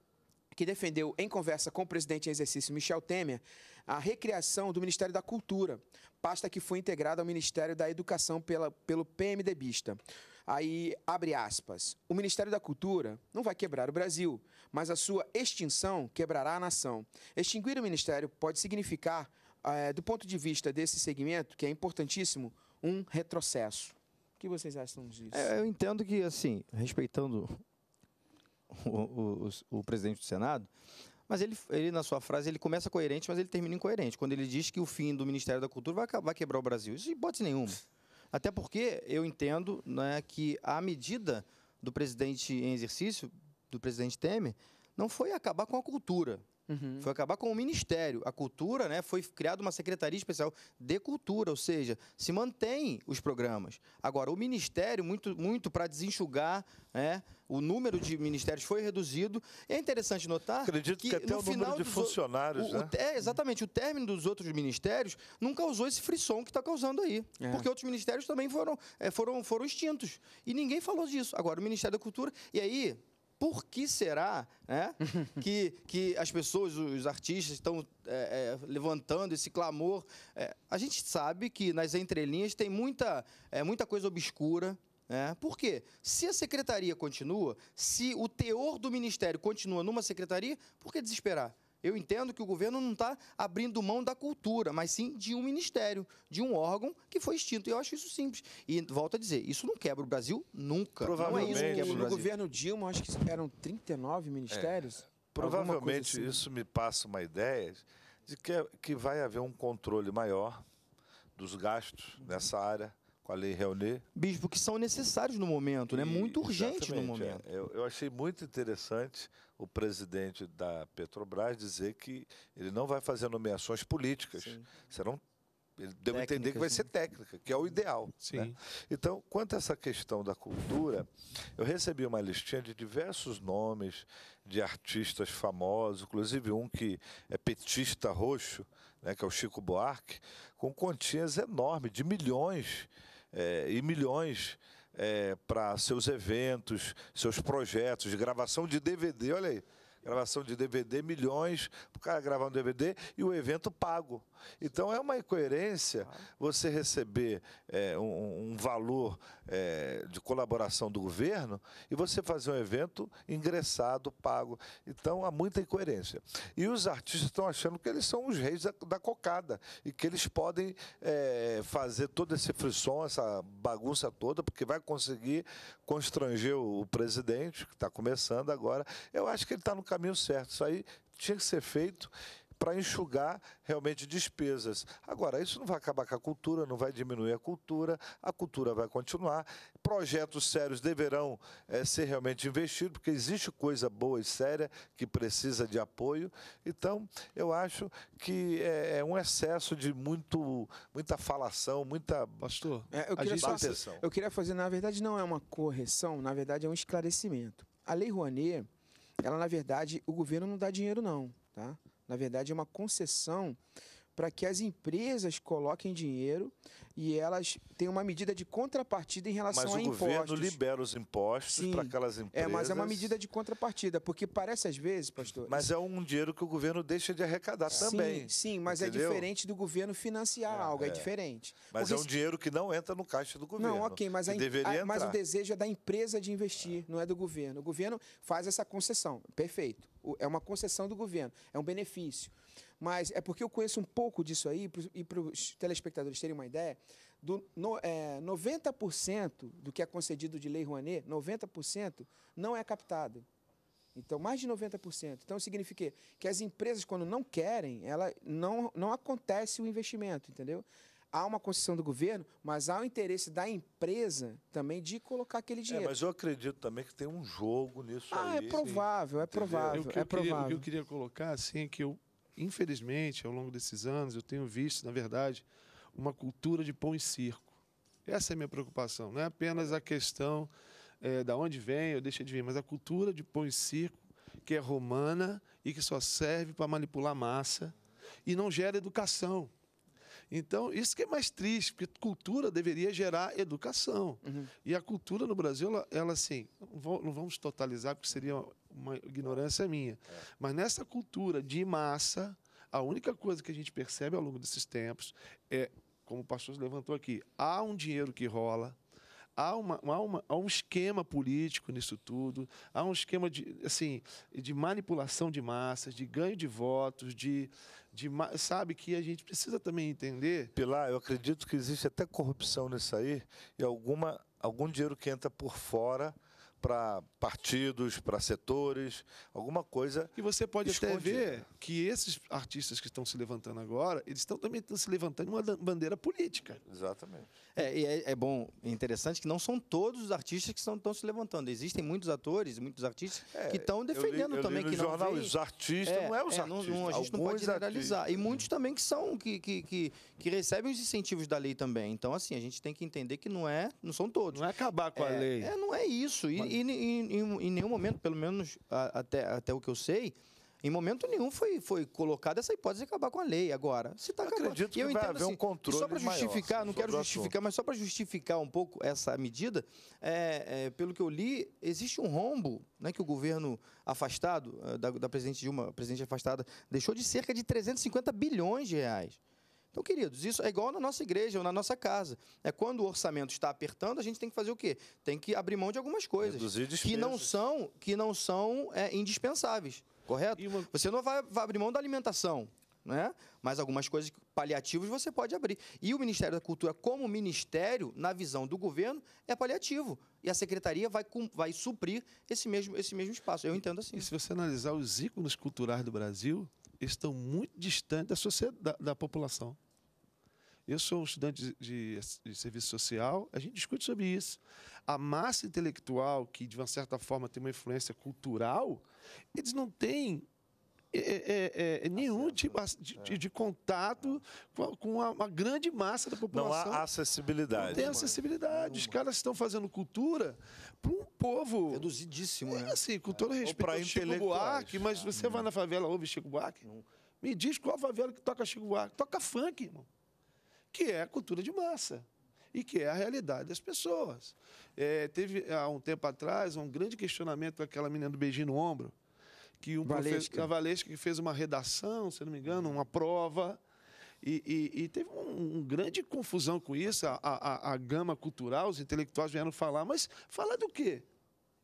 que defendeu, em conversa com o presidente em exercício Michel Temer, a recriação do Ministério da Cultura, pasta que foi integrada ao Ministério da Educação pela, pelo PMDBista. Aí, abre aspas, o Ministério da Cultura não vai quebrar o Brasil, mas a sua extinção quebrará a nação. Extinguir o Ministério pode significar é, do ponto de vista desse segmento, que é importantíssimo, um retrocesso. O que vocês acham disso? É, eu entendo que, assim, respeitando o, o, o, presidente do Senado, mas ele, ele, na sua frase, ele começa coerente, mas ele termina incoerente. Quando ele diz que o fim do Ministério da Cultura vai, vai quebrar o Brasil. Isso de hipótese nenhuma. Até porque eu entendo né, que a medida do presidente em exercício, do presidente Temer, não foi acabar com a cultura. Uhum. Foi acabar com o ministério. A cultura, né? Foi criada uma secretaria especial de cultura, ou seja, se mantém os programas. Agora, o ministério, muito, muito para desenxugar, né? O número de ministérios foi reduzido. É interessante notar. Acredito que, que até no o número de funcionários. O, né? é, exatamente. O término dos outros ministérios não causou esse frisson que está causando aí. É. Porque outros ministérios também foram, é, foram, foram extintos. E ninguém falou disso. Agora, o Ministério da Cultura. E aí, por que será né, que, que as pessoas, os artistas, estão é, é, levantando esse clamor? É, a gente sabe que nas entrelinhas tem muita, é, muita coisa obscura. Né? Por quê? Se a secretaria continua, se o teor do ministério continua numa secretaria, por que desesperar? Eu entendo que o governo não está abrindo mão da cultura, mas sim de um ministério, de um órgão que foi extinto. E eu acho isso simples. E volto a dizer, isso não quebra o Brasil nunca. Provavelmente. Não é isso que quebra o Brasil. No governo Dilma, acho que eram 39 ministérios. É, provavelmente assim. isso me passa uma ideia de que, é, que vai haver um controle maior dos gastos nessa área com a Lei Reunir. Bispo, que são necessários no momento, né? muito urgente no é. momento. É. Eu, eu achei muito interessante o presidente da Petrobras dizer que ele não vai fazer nomeações políticas, serão ele deu a entender que vai ser né? técnica, que é o ideal. Né? Então, quanto a essa questão da cultura, eu recebi uma listinha de diversos nomes de artistas famosos, inclusive um que é petista roxo, né, que é o Chico Buarque, com continhas enormes, de milhões é, e milhões é, para seus eventos, seus projetos, gravação de DVD, olha aí. Gravação de DVD, milhões, o cara gravar um DVD e o evento pago. Então é uma incoerência você receber é, um, um, valor é, de colaboração do governo e você fazer um evento ingressado, pago. Então há muita incoerência. E os artistas estão achando que eles são os reis da, da cocada e que eles podem é, fazer todo esse frisson, essa bagunça toda, porque vai conseguir constranger o, o presidente, que está começando agora. Eu acho que ele está no caminho certo. Isso aí tinha que ser feito para enxugar realmente despesas. Agora, isso não vai acabar com a cultura, não vai diminuir a cultura, a cultura vai continuar. Projetos sérios deverão é, ser realmente investidos, porque existe coisa boa e séria que precisa de apoio. Então, eu acho que é, é um excesso de muito, muita falação, muita. Pastor, é, eu, queria só, eu queria fazer, na verdade, não é uma correção, na verdade, é um esclarecimento. A Lei Rouanet, ela, na verdade, o governo não dá dinheiro, não. Tá? Na verdade, é uma concessão para que as empresas coloquem dinheiro e elas tenham uma medida de contrapartida em relação mas a impostos. Mas o governo libera os impostos para aquelas empresas. É, mas é uma medida de contrapartida, porque parece às vezes, pastor. Mas é um dinheiro que o governo deixa de arrecadar sim, também. Sim, mas é entendeu? é diferente do governo financiar é, algo, é, é diferente. Mas porque é um dinheiro que não entra no caixa do governo. Não, ok, mas, a, a, mas o desejo é da empresa de investir, não é do governo. O governo faz essa concessão, perfeito. É uma concessão do governo, é um benefício. Mas é porque eu conheço um pouco disso aí, e para os telespectadores terem uma ideia, do, no, é, 90% do que é concedido de Lei Rouanet, 90% não é captado. Então, mais de 90%. Então, significa que as empresas, quando não querem, ela não, não acontece o investimento, entendeu? há uma concessão do governo, mas há o interesse da empresa também de colocar aquele é, dinheiro. É, mas eu acredito também que tem um jogo nisso ah, é aí. Ah, é provável, é provável, é provável. o que eu queria colocar, assim, é que eu infelizmente, ao longo desses anos, eu tenho visto, na verdade, uma cultura de pão e circo. Essa é a minha preocupação. Não é apenas a questão é, da onde vem ou deixa de vir, mas a cultura de pão e circo, que é romana e que só serve para manipular massa e não gera educação. Então, isso que é mais triste, porque cultura deveria gerar educação. Uhum. E a cultura no Brasil, ela, ela assim, não vamos totalizar, porque seria uma ignorância minha. É. Mas nessa cultura de massa, a única coisa que a gente percebe ao longo desses tempos é, como o pastor levantou aqui, há um dinheiro que rola, há, uma, há, uma, há um esquema político nisso tudo, há um esquema de, assim, de manipulação de massas, de ganho de votos, de, de sabe que a gente precisa também entender. Pilar, eu acredito que existe até corrupção nisso aí e alguma, algum dinheiro que entra por fora para partidos, para setores, alguma coisa. E você pode até ver que esses artistas que estão se levantando agora, eles estão também estão se levantando uma bandeira política. Exatamente. É, é, é, bom, é interessante que não são todos os artistas que estão se levantando. Existem muitos atores, muitos artistas é, que estão defendendo eu li, eu também. Li no que não jornal, vem... os artistas é, não é os é, artistas. Não, não, a gente não pode generalizar. Artistas. E muitos também que são, que, que, que, que, recebem os incentivos da lei também. Então, assim, a gente tem que entender que não é, não são todos. Não é acabar com a é, lei. É, não é isso. E, Mas... e, e, e em nenhum momento, pelo menos a, até, até o que eu sei, em momento nenhum foi, foi colocada essa hipótese de acabar com a lei agora. Se tá eu acabando. acredito que eu vai entendo, haver assim, um controle Só para justificar, maior, não quero justificar, mas só para justificar um pouco essa medida, é, é, pelo que eu li, existe um rombo né, que o governo afastado, eh, da, da presidente Dilma, presidente afastada, deixou de cerca de 350 bilhões de reais. Então, queridos, isso é igual na nossa igreja ou na nossa casa. É quando o orçamento está apertando, a gente tem que fazer o quê? Tem que abrir mão de algumas coisas que não são que não são é, indispensáveis correto? Uma... Você não vai, vai abrir mão da alimentação, né? Mas algumas coisas paliativas você pode abrir. E o Ministério da Cultura, como ministério, na visão do governo, é paliativo. E a secretaria vai, vai suprir esse mesmo, esse mesmo espaço. Eu entendo assim. E se você analisar os ícones culturais do Brasil, estão muito distantes da, sociedade, da, da população. Eu sou um estudante de, de, de, serviço social, a gente discute sobre isso. A massa intelectual, que de uma certa forma tem uma influência cultural, eles não têm é, é, é, é tá nenhum tipo de, de contato com, com a, uma grande massa da população. Não há acessibilidade. Não tem acessibilidade. Os caras estão fazendo cultura para um povo. Reduzidíssimo, né? é, né? assim, com é. todo respeito ao Chico Buarque, mas você uhum. vai na favela, ouve Chico Buarque? Não. Me diz qual favela que toca Chico Buarque. Toca funk, irmão que é a cultura de massa e que é a realidade das pessoas. É, teve há um tempo atrás um grande questionamento daquela menina do beijinho no ombro, que um professor Valesca que fez uma redação, se não me engano, uma prova. E, e, e teve uma um grande confusão com isso, a, a, a gama cultural, os intelectuais vieram falar, mas falar do quê?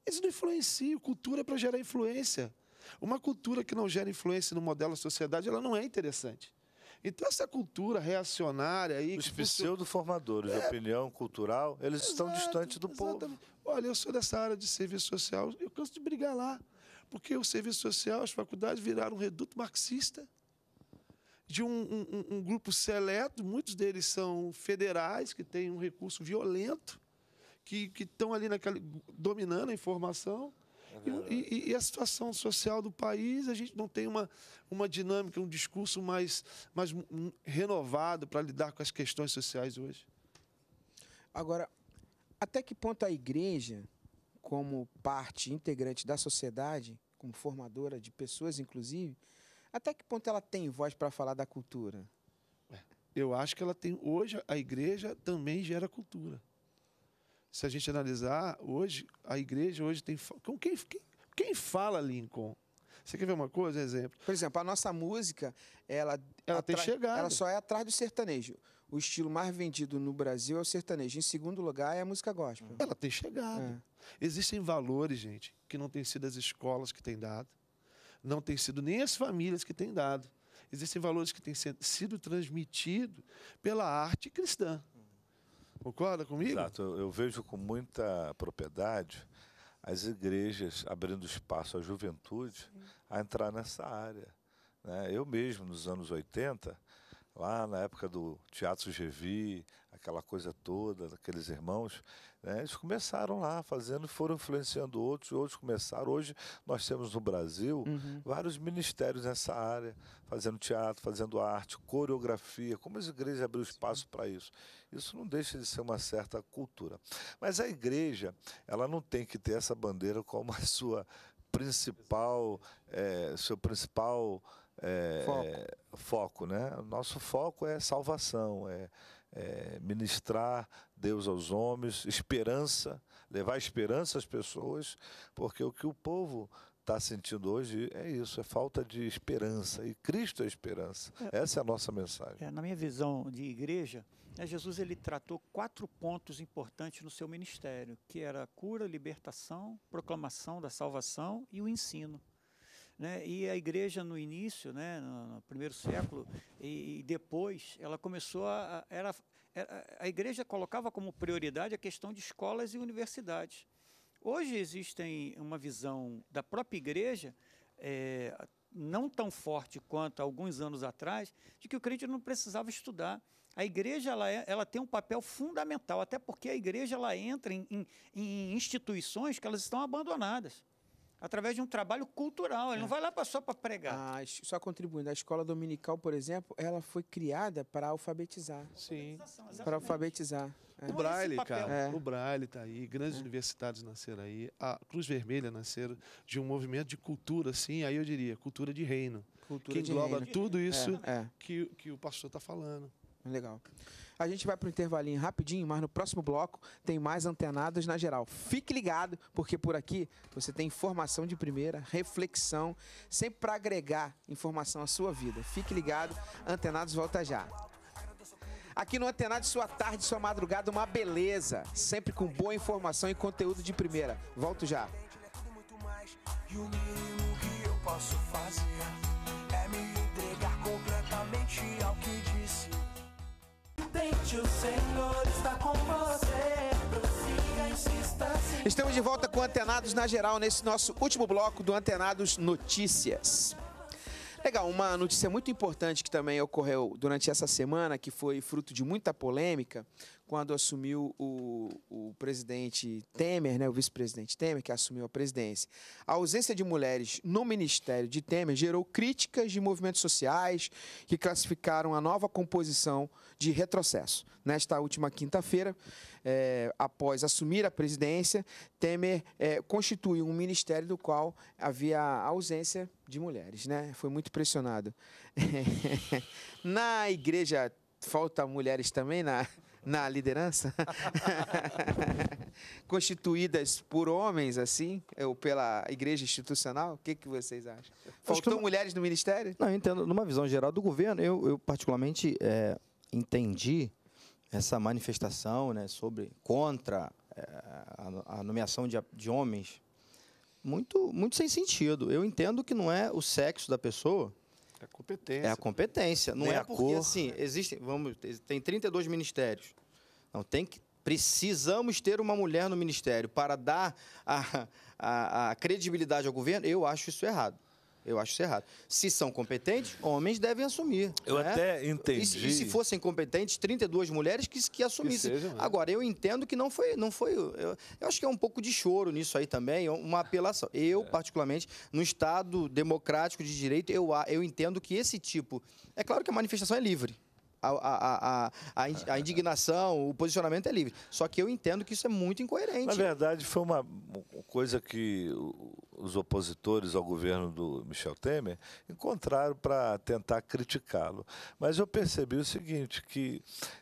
Eles não influenciam, cultura é para gerar influência. Uma cultura que não gera influência no modelo da sociedade, ela não é interessante. Então, essa cultura reacionária aí. Os pseudo-formadores é, de opinião cultural, eles exato, estão distantes do exatamente. povo. Olha, eu sou dessa área de serviço social, eu canso de brigar lá. Porque o serviço social, as faculdades viraram um reduto marxista de um, um, um grupo seleto, muitos deles são federais, que têm um recurso violento, que estão ali naquela, dominando a informação. É e, e, a situação social do país, a gente não tem uma, uma dinâmica, um discurso mais, mais hum, renovado para lidar com as questões sociais hoje. Agora, até que ponto a igreja, como parte integrante da sociedade, como formadora de pessoas, inclusive, até que ponto ela tem voz para falar da cultura? É, eu acho que ela tem. Hoje, a igreja também gera cultura se a gente analisar hoje, a igreja hoje tem. Com quem, quem, quem fala Lincoln? Você quer ver uma coisa, exemplo? Por exemplo, a nossa música, ela, ela tem chegado. Ela só é atrás do sertanejo. O estilo mais vendido no Brasil é o sertanejo. Em segundo lugar é a música gospel. Ela tem chegado. É. Existem valores, gente, que não têm sido as escolas que têm dado, não têm sido nem as famílias que têm dado. Existem valores que têm sido transmitidos pela arte cristã. Concorda comigo? Exato. Eu, vejo com muita propriedade as igrejas abrindo espaço à juventude a entrar nessa área. Né? Eu mesmo, nos anos 80, lá na época do Teatro Gevi, aquela coisa toda, aqueles irmãos, né, eles começaram lá fazendo, foram influenciando outros, outros começaram. Hoje nós temos no Brasil uhum. vários ministérios nessa área, fazendo teatro, fazendo arte, coreografia, como as igrejas abriram espaço para isso. Isso não deixa de ser uma certa cultura. Mas a igreja, ela não tem que ter essa bandeira como a sua principal, é, seu principal é, foco. foco, né? O nosso foco é salvação, é, é, ministrar Deus aos homens, esperança, levar esperança às pessoas, porque o que o povo está sentindo hoje é isso, é falta de esperança. E Cristo é esperança. É. Essa é a nossa mensagem. É, na minha visão de igreja, né, Jesus ele tratou quatro pontos importantes no seu ministério, que era a cura, libertação, proclamação da salvação e o ensino. Né? E a igreja no início, né, no, no primeiro século e, e, depois, ela começou a, era, a igreja colocava como prioridade a questão de escolas e universidades. Hoje existem uma visão da própria igreja, é, não tão forte quanto alguns anos atrás, de que o crente não precisava estudar. A igreja ela, é, ela tem um papel fundamental, até porque a igreja ela entra em, em, em instituições que elas estão abandonadas através de um trabalho cultural. Ele é. não vai lá só para pregar. Ah, só contribuindo, a escola dominical, por exemplo, ela foi criada para alfabetizar. Sim. Para alfabetizar. É. Então, o Braille, cara. É. O Braille está aí, grandes é. universidades nasceram aí. A Cruz Vermelha nasceram de um movimento de cultura, assim, aí eu diria, cultura de reino. Cultura que engloba reino. tudo é. isso é. que, que o pastor está falando. Legal. A gente vai para o intervalinho rapidinho, mas no próximo bloco tem mais antenados na geral. Fique ligado, porque por aqui você tem informação de primeira, reflexão, sempre para agregar informação à sua vida. Fique ligado, antenados volta já. Aqui no Antenado, sua tarde, sua madrugada, uma beleza. Sempre com boa informação e conteúdo de primeira. Volto já. E o mínimo que eu posso fazer é me entregar completamente o Senhor está com você. Prossiga, insista, Estamos de volta com Antenados na Geral, nesse nosso último bloco do Antenados Notícias. Legal, uma notícia muito importante que também ocorreu durante essa semana, que foi fruto de muita polêmica, quando assumiu o, o presidente Temer, né, o vice-presidente Temer, que assumiu a presidência. A ausência de mulheres no ministério de Temer gerou críticas de movimentos sociais que classificaram a nova composição de retrocesso. Nesta última quinta-feira, é, após assumir a presidência, Temer é, eh, constituiu um ministério do qual havia ausência de mulheres, né? Foi muito pressionado. Na igreja falta mulheres também na na liderança, constituídas por homens, assim, ou pela igreja institucional? O que, que vocês acham? Faltou mulheres no ministério? Não, eu entendo. Numa visão geral do governo, eu, eu particularmente é, entendi essa manifestação né, sobre contra é, a, a, nomeação de, de homens muito, muito sem sentido. Eu entendo que não é o sexo da pessoa é, é a competência. É a competência. Não é porque cor. assim, existem, vamos, tem 32 ministérios. Não tem que precisamos ter uma mulher no ministério para dar a, a, a credibilidade ao governo. Eu acho isso errado. Eu acho isso errado. Se são competentes, homens devem assumir. Eu né? até entendi. E se, e se, fossem competentes, 32 mulheres que, que assumissem. Que seja, né? Agora, eu entendo que não foi. Não foi eu, eu, acho que é um pouco de choro nisso aí também, é uma apelação. Eu, é. particularmente, no Estado democrático de direito, eu, eu entendo que esse tipo. É claro que a manifestação é livre a, a, a, a, indignação, o posicionamento é livre. Só que eu entendo que isso é muito incoerente. Na verdade, foi uma coisa que os opositores ao governo do Michel Temer encontraram para tentar criticá-lo. Mas eu percebi o seguinte, que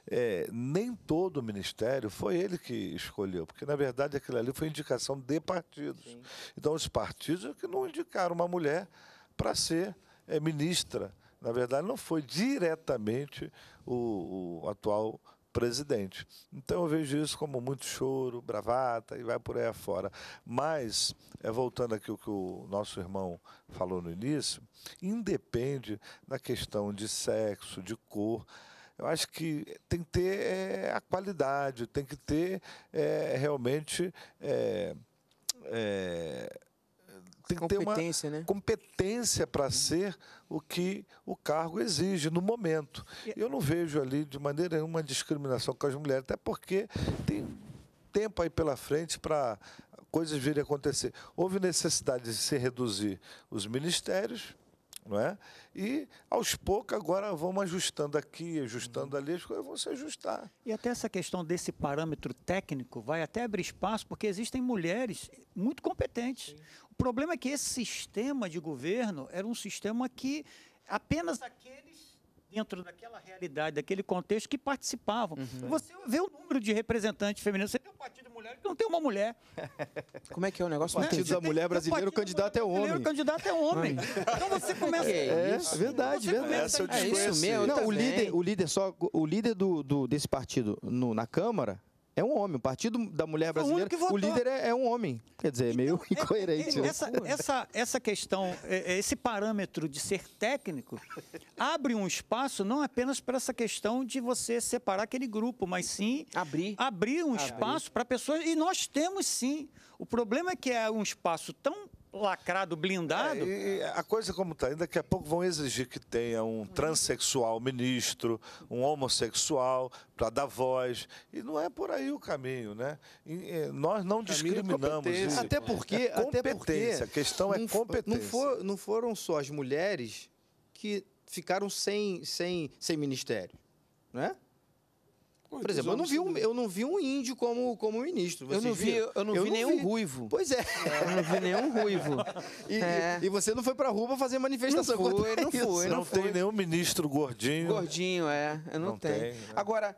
é, nem todo o ministério foi ele que escolheu, porque na verdade aquilo ali foi indicação de partidos. Sim. Então os partidos é que não indicaram uma mulher para ser é, ministra na verdade, não foi diretamente o, o atual presidente. Então eu vejo isso como muito choro, bravata e vai por aí afora. Mas, é, voltando aqui o que o nosso irmão falou no início, independe da questão de sexo, de cor. Eu acho que tem que ter é, a qualidade, tem que ter é, realmente. É, é ter uma né? competência para uhum. ser o que o cargo exige no momento. Eu não vejo ali de maneira nenhuma discriminação com as mulheres, até porque tem tempo aí pela frente para coisas virem acontecer. Houve necessidade de se reduzir os ministérios, não é? E aos poucos agora vamos ajustando aqui, ajustando ali, as coisas vão se ajustar. E até essa questão desse parâmetro técnico vai até abrir espaço, porque existem mulheres muito competentes. Sim. O problema é que esse sistema de governo era um sistema que apenas aqueles dentro daquela realidade, daquele contexto que participavam. Uhum. Você vê o número de representantes femininos, você vê partido mulher que não tem uma mulher. Como é que é o negócio? O partido né? da mulher brasileiro, o é candidato é homem. O candidato é homem. então você começa... É, é, isso. É verdade, verdade. É isso mesmo. Não, o, líder, o líder só... O líder do, do desse partido no, na Câmara é um homem. O Partido da Mulher Foi Brasileira, o, o líder é, é, um homem. Quer dizer, é então, meio é, incoerente. É, é, essa, essa, essa questão, é, esse parâmetro de ser técnico, abre um espaço não apenas para essa questão de você separar aquele grupo, mas sim abrir, abrir um abrir. espaço para pessoas. E nós temos sim. O problema é que é um espaço tão lacrado, blindado. É, e a coisa como está, daqui a pouco vão exigir que tenha um transexual ministro, um homossexual para dar voz. E não é por aí o caminho, né? E nós não é discriminamos. Isso. Até porque, é competência. Até porque a questão é competência. Não, for, não foram só as mulheres que ficaram sem, sem, sem ministério, né? Por então exemplo, eu não, vi um, eu não vi um índio como, como ministro. Vocês eu não vi, eu não eu vi não nenhum vi. ruivo. Pois é. é eu não vi nenhum ruivo. e, é. e, você não foi pra rua pra fazer manifestação não foi, não foi, não, não tem nenhum ministro gordinho. Gordinho, é. Eu não, não tenho. Tem, né? Agora,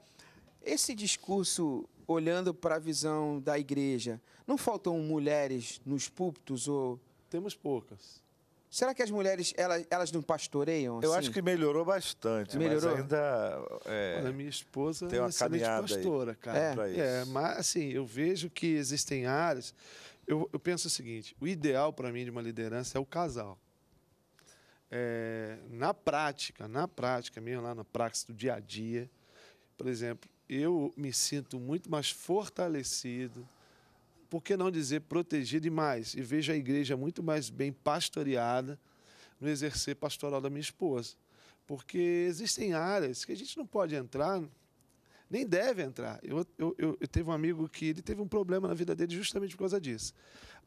esse discurso, olhando para a visão da igreja, não faltam mulheres nos púlpitos ou... Temos poucas. Será que as mulheres, elas, elas não pastoreiam? Assim? Eu acho que melhorou bastante. Melhorou? Mas ainda. É, Olha, minha esposa tem uma é excelente pastora, aí, cara. É. é, mas assim, eu vejo que existem áreas. Eu, eu penso o seguinte: o ideal para mim de uma liderança é o casal. É, na prática, na prática mesmo, lá na prática do dia a dia, por exemplo, eu me sinto muito mais fortalecido por que não dizer protegido e mais? E vejo a igreja muito mais bem pastoreada no exercer pastoral da minha esposa. Porque existem áreas que a gente não pode entrar, nem deve entrar. Eu, eu, eu, eu teve um amigo que ele teve um problema na vida dele justamente por causa disso.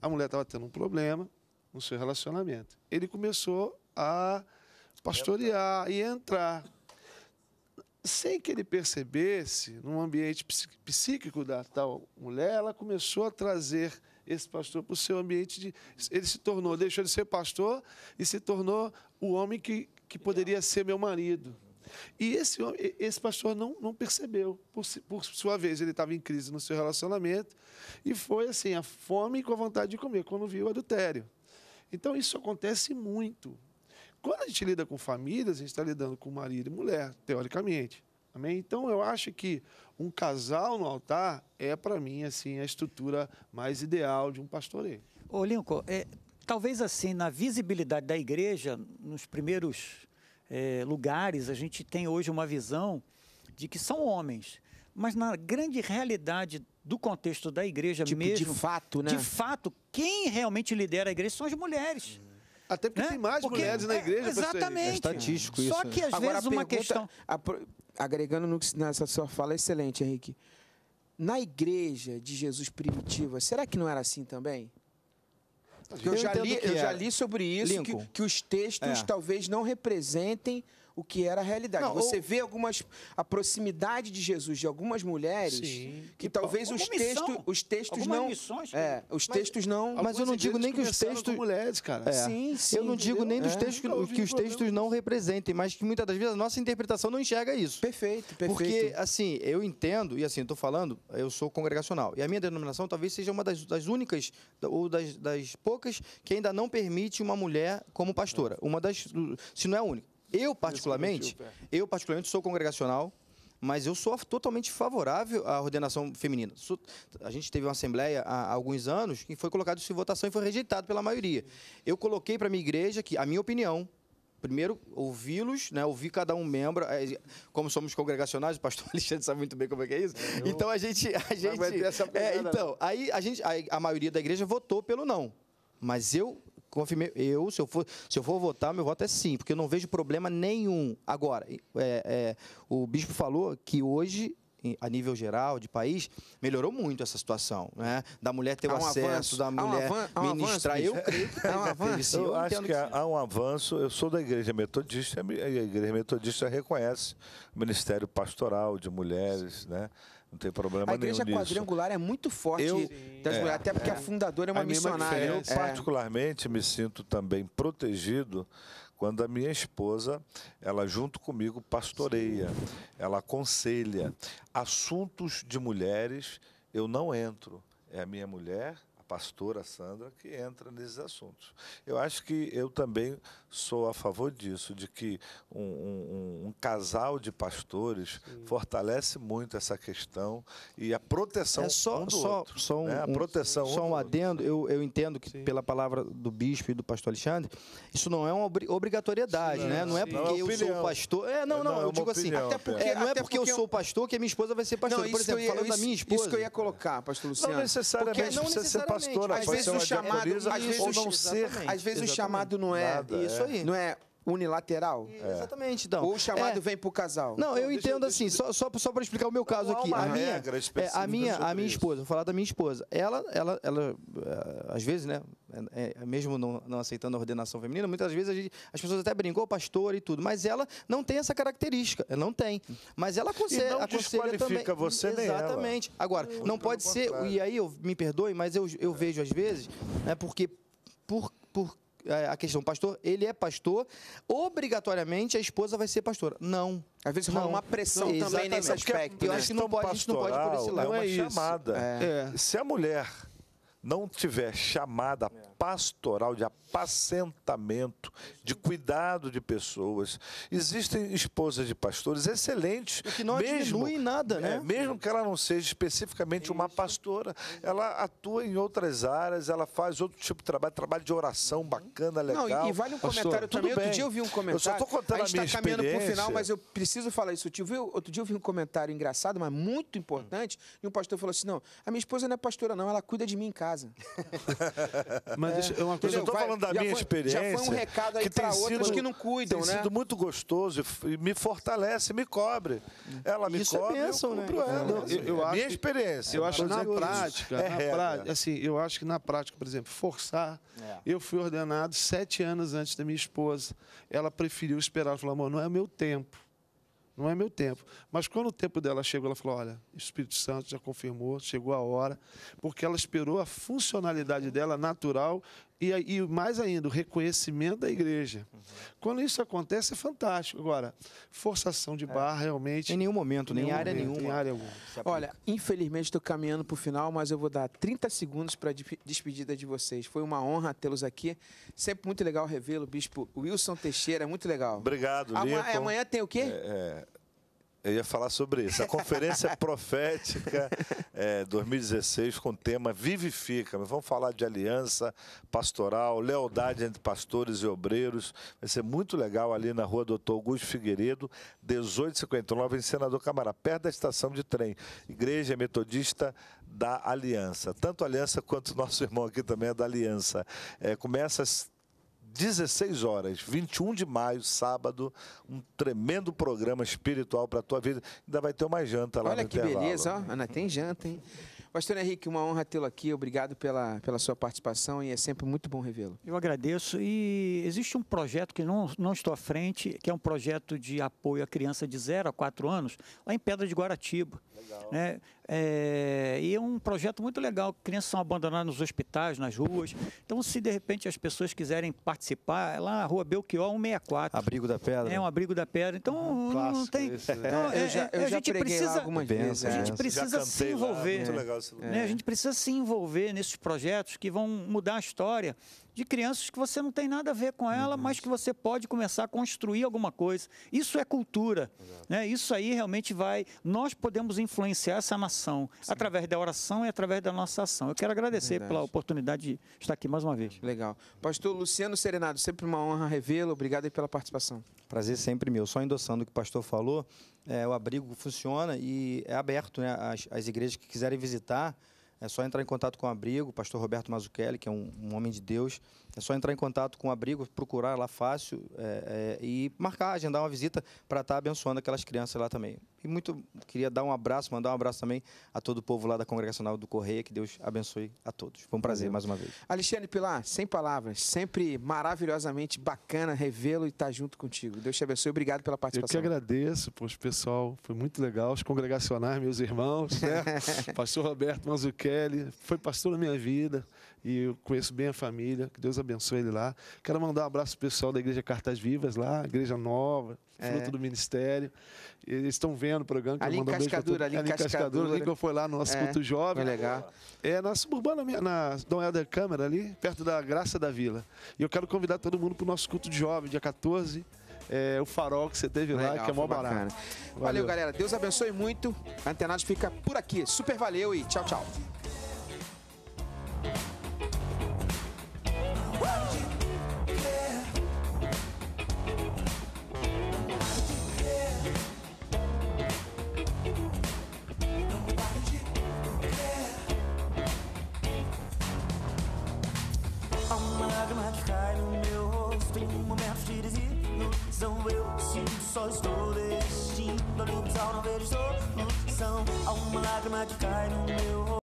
A mulher estava tendo um problema no seu relacionamento. Ele começou a pastorear e entrar sem que ele percebesse, num ambiente psíquico da tal mulher, ela começou a trazer esse pastor para o seu ambiente de. Ele se tornou, deixou de ser pastor e se tornou o homem que, que poderia ser meu marido. E esse, homem, esse pastor não, não percebeu. Por, por sua vez, ele estava em crise no seu relacionamento e foi assim: a fome com a vontade de comer, quando viu o adultério. Então, isso acontece muito. Quando a gente lida com famílias, a gente está lidando com marido e mulher, teoricamente. Amém? Então eu acho que um casal no altar é para mim assim a estrutura mais ideal de um pastoreio. Ô Lincoln, é, talvez assim na visibilidade da igreja nos primeiros é, lugares a gente tem hoje uma visão de que são homens, mas na grande realidade do contexto da igreja tipo, mesmo, de fato, né? De fato, quem realmente lidera a igreja são as mulheres. Hum. Até porque né? tem mais porque, mulheres na é, igreja. exatamente. É estatístico isso. Só né? que às Agora, vezes uma questão... agregando no, nessa sua fala, é excelente, Henrique. Na igreja de Jesus primitiva, será que não era assim também? Eu, eu já, li, eu já li sobre isso, que, que, os textos é. talvez não representem o que era a realidade. Não, Você ou... vê algumas a proximidade de Jesus de algumas mulheres Sim. que e, talvez os textos, os textos não missões, é, os textos mas, não Mas eu não digo nem que os textos mulheres, cara. É. Sim, sim, eu não entendeu? digo nem dos textos é. que, que os textos não representem, mas que muitas das vezes a nossa interpretação não enxerga isso. Perfeito, perfeito. Porque assim, eu entendo e assim, estou falando, eu sou congregacional e a minha denominação talvez seja uma das, das únicas ou das, das poucas que ainda não permite uma mulher como pastora. Uma das se não é a única eu particularmente, eu particularmente sou congregacional, mas eu sou totalmente favorável à ordenação feminina. A gente teve uma assembleia há alguns anos que foi colocado isso em votação e foi rejeitado pela maioria. Eu coloquei para minha igreja que a minha opinião Primeiro, ouvi-los, né? ouvir cada um membro. É, como somos congregacionais, o pastor Alexandre sabe muito bem como é que é isso. Eu então, a gente... A gente essa é, então, aí a, gente, a, a maioria da igreja votou pelo não. Mas eu confirmei. Eu, se eu, for, se eu for votar, meu voto é sim, porque eu não vejo problema nenhum. Agora, é, é, o bispo falou que hoje a nível geral de país, melhorou muito essa situação, né? Da mulher ter o um acesso, avanço, da mulher um ministrar. eu creio que há um avanço. Eu, eu acho que, que há um avanço. Eu sou da igreja metodista, a igreja metodista reconhece o ministério pastoral de mulheres, né? Não tem problema a igreja nenhum quadrangular é muito forte eu, das é, mulheres, até porque é. a fundadora é uma a é missionária. É. eu, particularmente, me sinto também protegido quando a minha esposa, ela junto comigo pastoreia, Sim. ela aconselha. Assuntos de mulheres, eu não entro. É a minha mulher pastora Sandra, que entra nesses assuntos. Eu acho que eu também sou a favor disso, de que um, um, um casal de pastores Sim. fortalece muito essa questão e a proteção é só, um do só, outro. Só um, né? a proteção só um adendo, eu, eu entendo que Sim. pela palavra do bispo e do pastor Alexandre, isso não é uma obrigatoriedade, Sim, né? Não é porque não é eu sou pastor. É, não, é, não, não é eu digo assim, opinião, assim, até é. porque, é, não é porque, porque eu sou pastor que a minha esposa vai ser pastora. Não, Por exemplo, ia, falando isso, da minha esposa. Isso que eu ia colocar, pastor Luciano. Não necessariamente porque não necessariamente pastora, às vezes o chamado, às vezes, ou não ser, às vezes o chamado não é isso é. aí, não é unilateral. É. Exatamente, então. Ou o chamado é. vem pro casal. Não, eu deixa, entendo deixa, assim, deixa, só, só, só para explicar o meu caso aqui. A minha, é, a minha, a minha esposa, vou falar da minha esposa. Ela, ela, ela é, às vezes, né, é, é, mesmo não, não aceitando a ordenação feminina, muitas vezes gente, as pessoas até brincam, pastor e tudo, mas ela não tem essa característica, ela não tem. Mas ela aconselha, e não aconselha também. você nem Exatamente. Agora, hum, não pode ser, contrário. e aí eu me perdoe, mas eu, eu vejo às vezes, né, porque por, por é, a questão, pastor, ele é pastor, obrigatoriamente a esposa vai ser pastora. Não. Às vezes rola uma pressão não, também nesse é aspecto. Eu né? acho que não então, pode, a gente não pode por esse lado. É não é, uma isso. chamada. É. É. Se a mulher não tiver chamada pastoral, de apacentamento, de cuidado de pessoas. Existem esposas de pastores excelentes. que não mesmo, diminui nada, é, né? É, mesmo que ela não seja especificamente uma pastora, ela atua em outras áreas, ela faz outro tipo de trabalho, trabalho de oração bacana, legal. Não, e, e vale um Pastor, comentário também. Bem. Outro dia eu vi um comentário. Eu só estou contando a, gente a tá minha está caminhando para o final, mas eu preciso falar isso. Eu outro dia eu vi um comentário engraçado, mas muito importante, e um pastor falou assim: não, a minha esposa não é pastora, não, ela cuida de mim em casa. mas mas é. uma coisa. Eu estou falando da minha foi, experiência. Já foi um recado aí que tem outros que não cuidam, tem né? sido muito gostoso e, me fortalece, me cobre. Ela me Isso é cobre, né? é bênção, eu né? ela. É, eu, eu é minha que, experiência. Eu acho na é prática, é na prática, assim, eu acho que na prática, por exemplo, forçar. Eu fui ordenado sete anos antes da minha esposa. Ela preferiu esperar. Falou, amor, não é meu tempo não é meu tempo. Mas quando o tempo dela chegou, ela falou: olha, Espírito Santo já confirmou, chegou a hora, porque ela esperou a funcionalidade dela natural e, e mais ainda, o reconhecimento da igreja. Uhum. Quando isso acontece, é fantástico. Agora, forçação de é. barra, é. realmente. Em nenhum momento, nem área nenhuma. Em área alguma. Olha, infelizmente estou caminhando para o final, mas eu vou dar 30 segundos para a despedida de vocês. Foi uma honra tê-los aqui. Sempre muito legal revê-lo, Bispo Wilson Teixeira. Muito legal. Obrigado, Ama Amanhã tem o quê? É, é... Eu ia falar sobre isso. A Conferência Profética é, 2016 com o tema Vivifica. vamos falar de aliança pastoral, lealdade entre pastores e obreiros. Vai ser muito legal ali na rua Doutor Augusto Figueiredo, 1859, em Senador Camará, perto da estação de trem. Igreja Metodista da Aliança. Tanto Aliança quanto nosso irmão aqui também é da Aliança. É, começa 16 horas, 21 de maio, sábado, um tremendo programa espiritual para a tua vida. Ainda vai ter uma janta lá Olha no que beleza, ó. Ana, tem janta, hein? Pastor Henrique, uma honra tê-lo aqui. Obrigado pela, pela sua participação e é sempre muito bom revê-lo. Eu agradeço. E existe um projeto que não, não estou à frente, que é um projeto de apoio à criança de 0 a 4 anos, lá em Pedra de Guaratiba. Legal. Né? É, e é um projeto muito legal. Crianças são abandonadas nos hospitais, nas ruas. Então, se de repente as pessoas quiserem participar, é lá na rua Belchior 164. Abrigo da Pedra. É um abrigo da pedra. Então, ah, não tem. Isso, né? então, é, é, eu já, eu a gente precisa, algumas vezes. A gente né? precisa se envolver. Lá, né? A gente precisa se envolver nesses projetos que vão mudar a história de crianças que você não tem nada a ver com ela, uhum. mas que você pode começar a construir alguma coisa. Isso é cultura. Né? Isso aí realmente vai. Nós podemos influenciar essa nação Sim. através da oração e através da nossa ação. Eu quero agradecer pela oportunidade de estar aqui mais uma vez. Legal. Pastor Luciano Serenado, sempre uma honra revê-lo. Obrigado aí pela participação. Prazer sempre meu. Só endossando o que o pastor falou, é, o abrigo funciona e é aberto, né? As, as igrejas que quiserem visitar é só entrar em contato com o Abrigo, o pastor Roberto Mazzucchelli, que é um, um homem de Deus, é só entrar em contato com o abrigo, procurar lá fácil é, é, e marcar, agendar uma visita para estar tá abençoando aquelas crianças lá também. E muito queria dar um abraço, mandar um abraço também a todo o povo lá da Congregacional do Correia. Que Deus abençoe a todos. Foi um prazer mais uma vez. Alexandre Pilar, sem palavras, sempre maravilhosamente bacana revê-lo e estar tá junto contigo. Deus te abençoe. Obrigado pela participação. Eu que agradeço, poxa, pessoal. Foi muito legal. Os congregacionais, meus irmãos, né? pastor Roberto Manzuchelli, foi pastor na minha vida e eu conheço bem a família. Que Deus abençoe ele lá. Quero mandar um abraço pessoal da Igreja Cartas Vivas lá, Igreja Nova, Fruto é. do Ministério. Eles estão vendo o programa. ali, em Cascadura, em Cascadura. ali em Cascadura, ali que eu fui lá no nosso é, culto jovem. Foi legal. É na suburbana, na Dom Helder Câmara, ali, perto da Graça da Vila. E eu quero convidar todo mundo para o nosso culto jovem, dia 14. É, o farol que você teve legal, lá, que é mó barato. Valeu. valeu, galera. Deus abençoe muito. antenagem fica por aqui. Super valeu e tchau, tchau. Eu sim só estou desistindo. Olho bizarro, não vejo solução. uma lágrima que cai no meu rosto.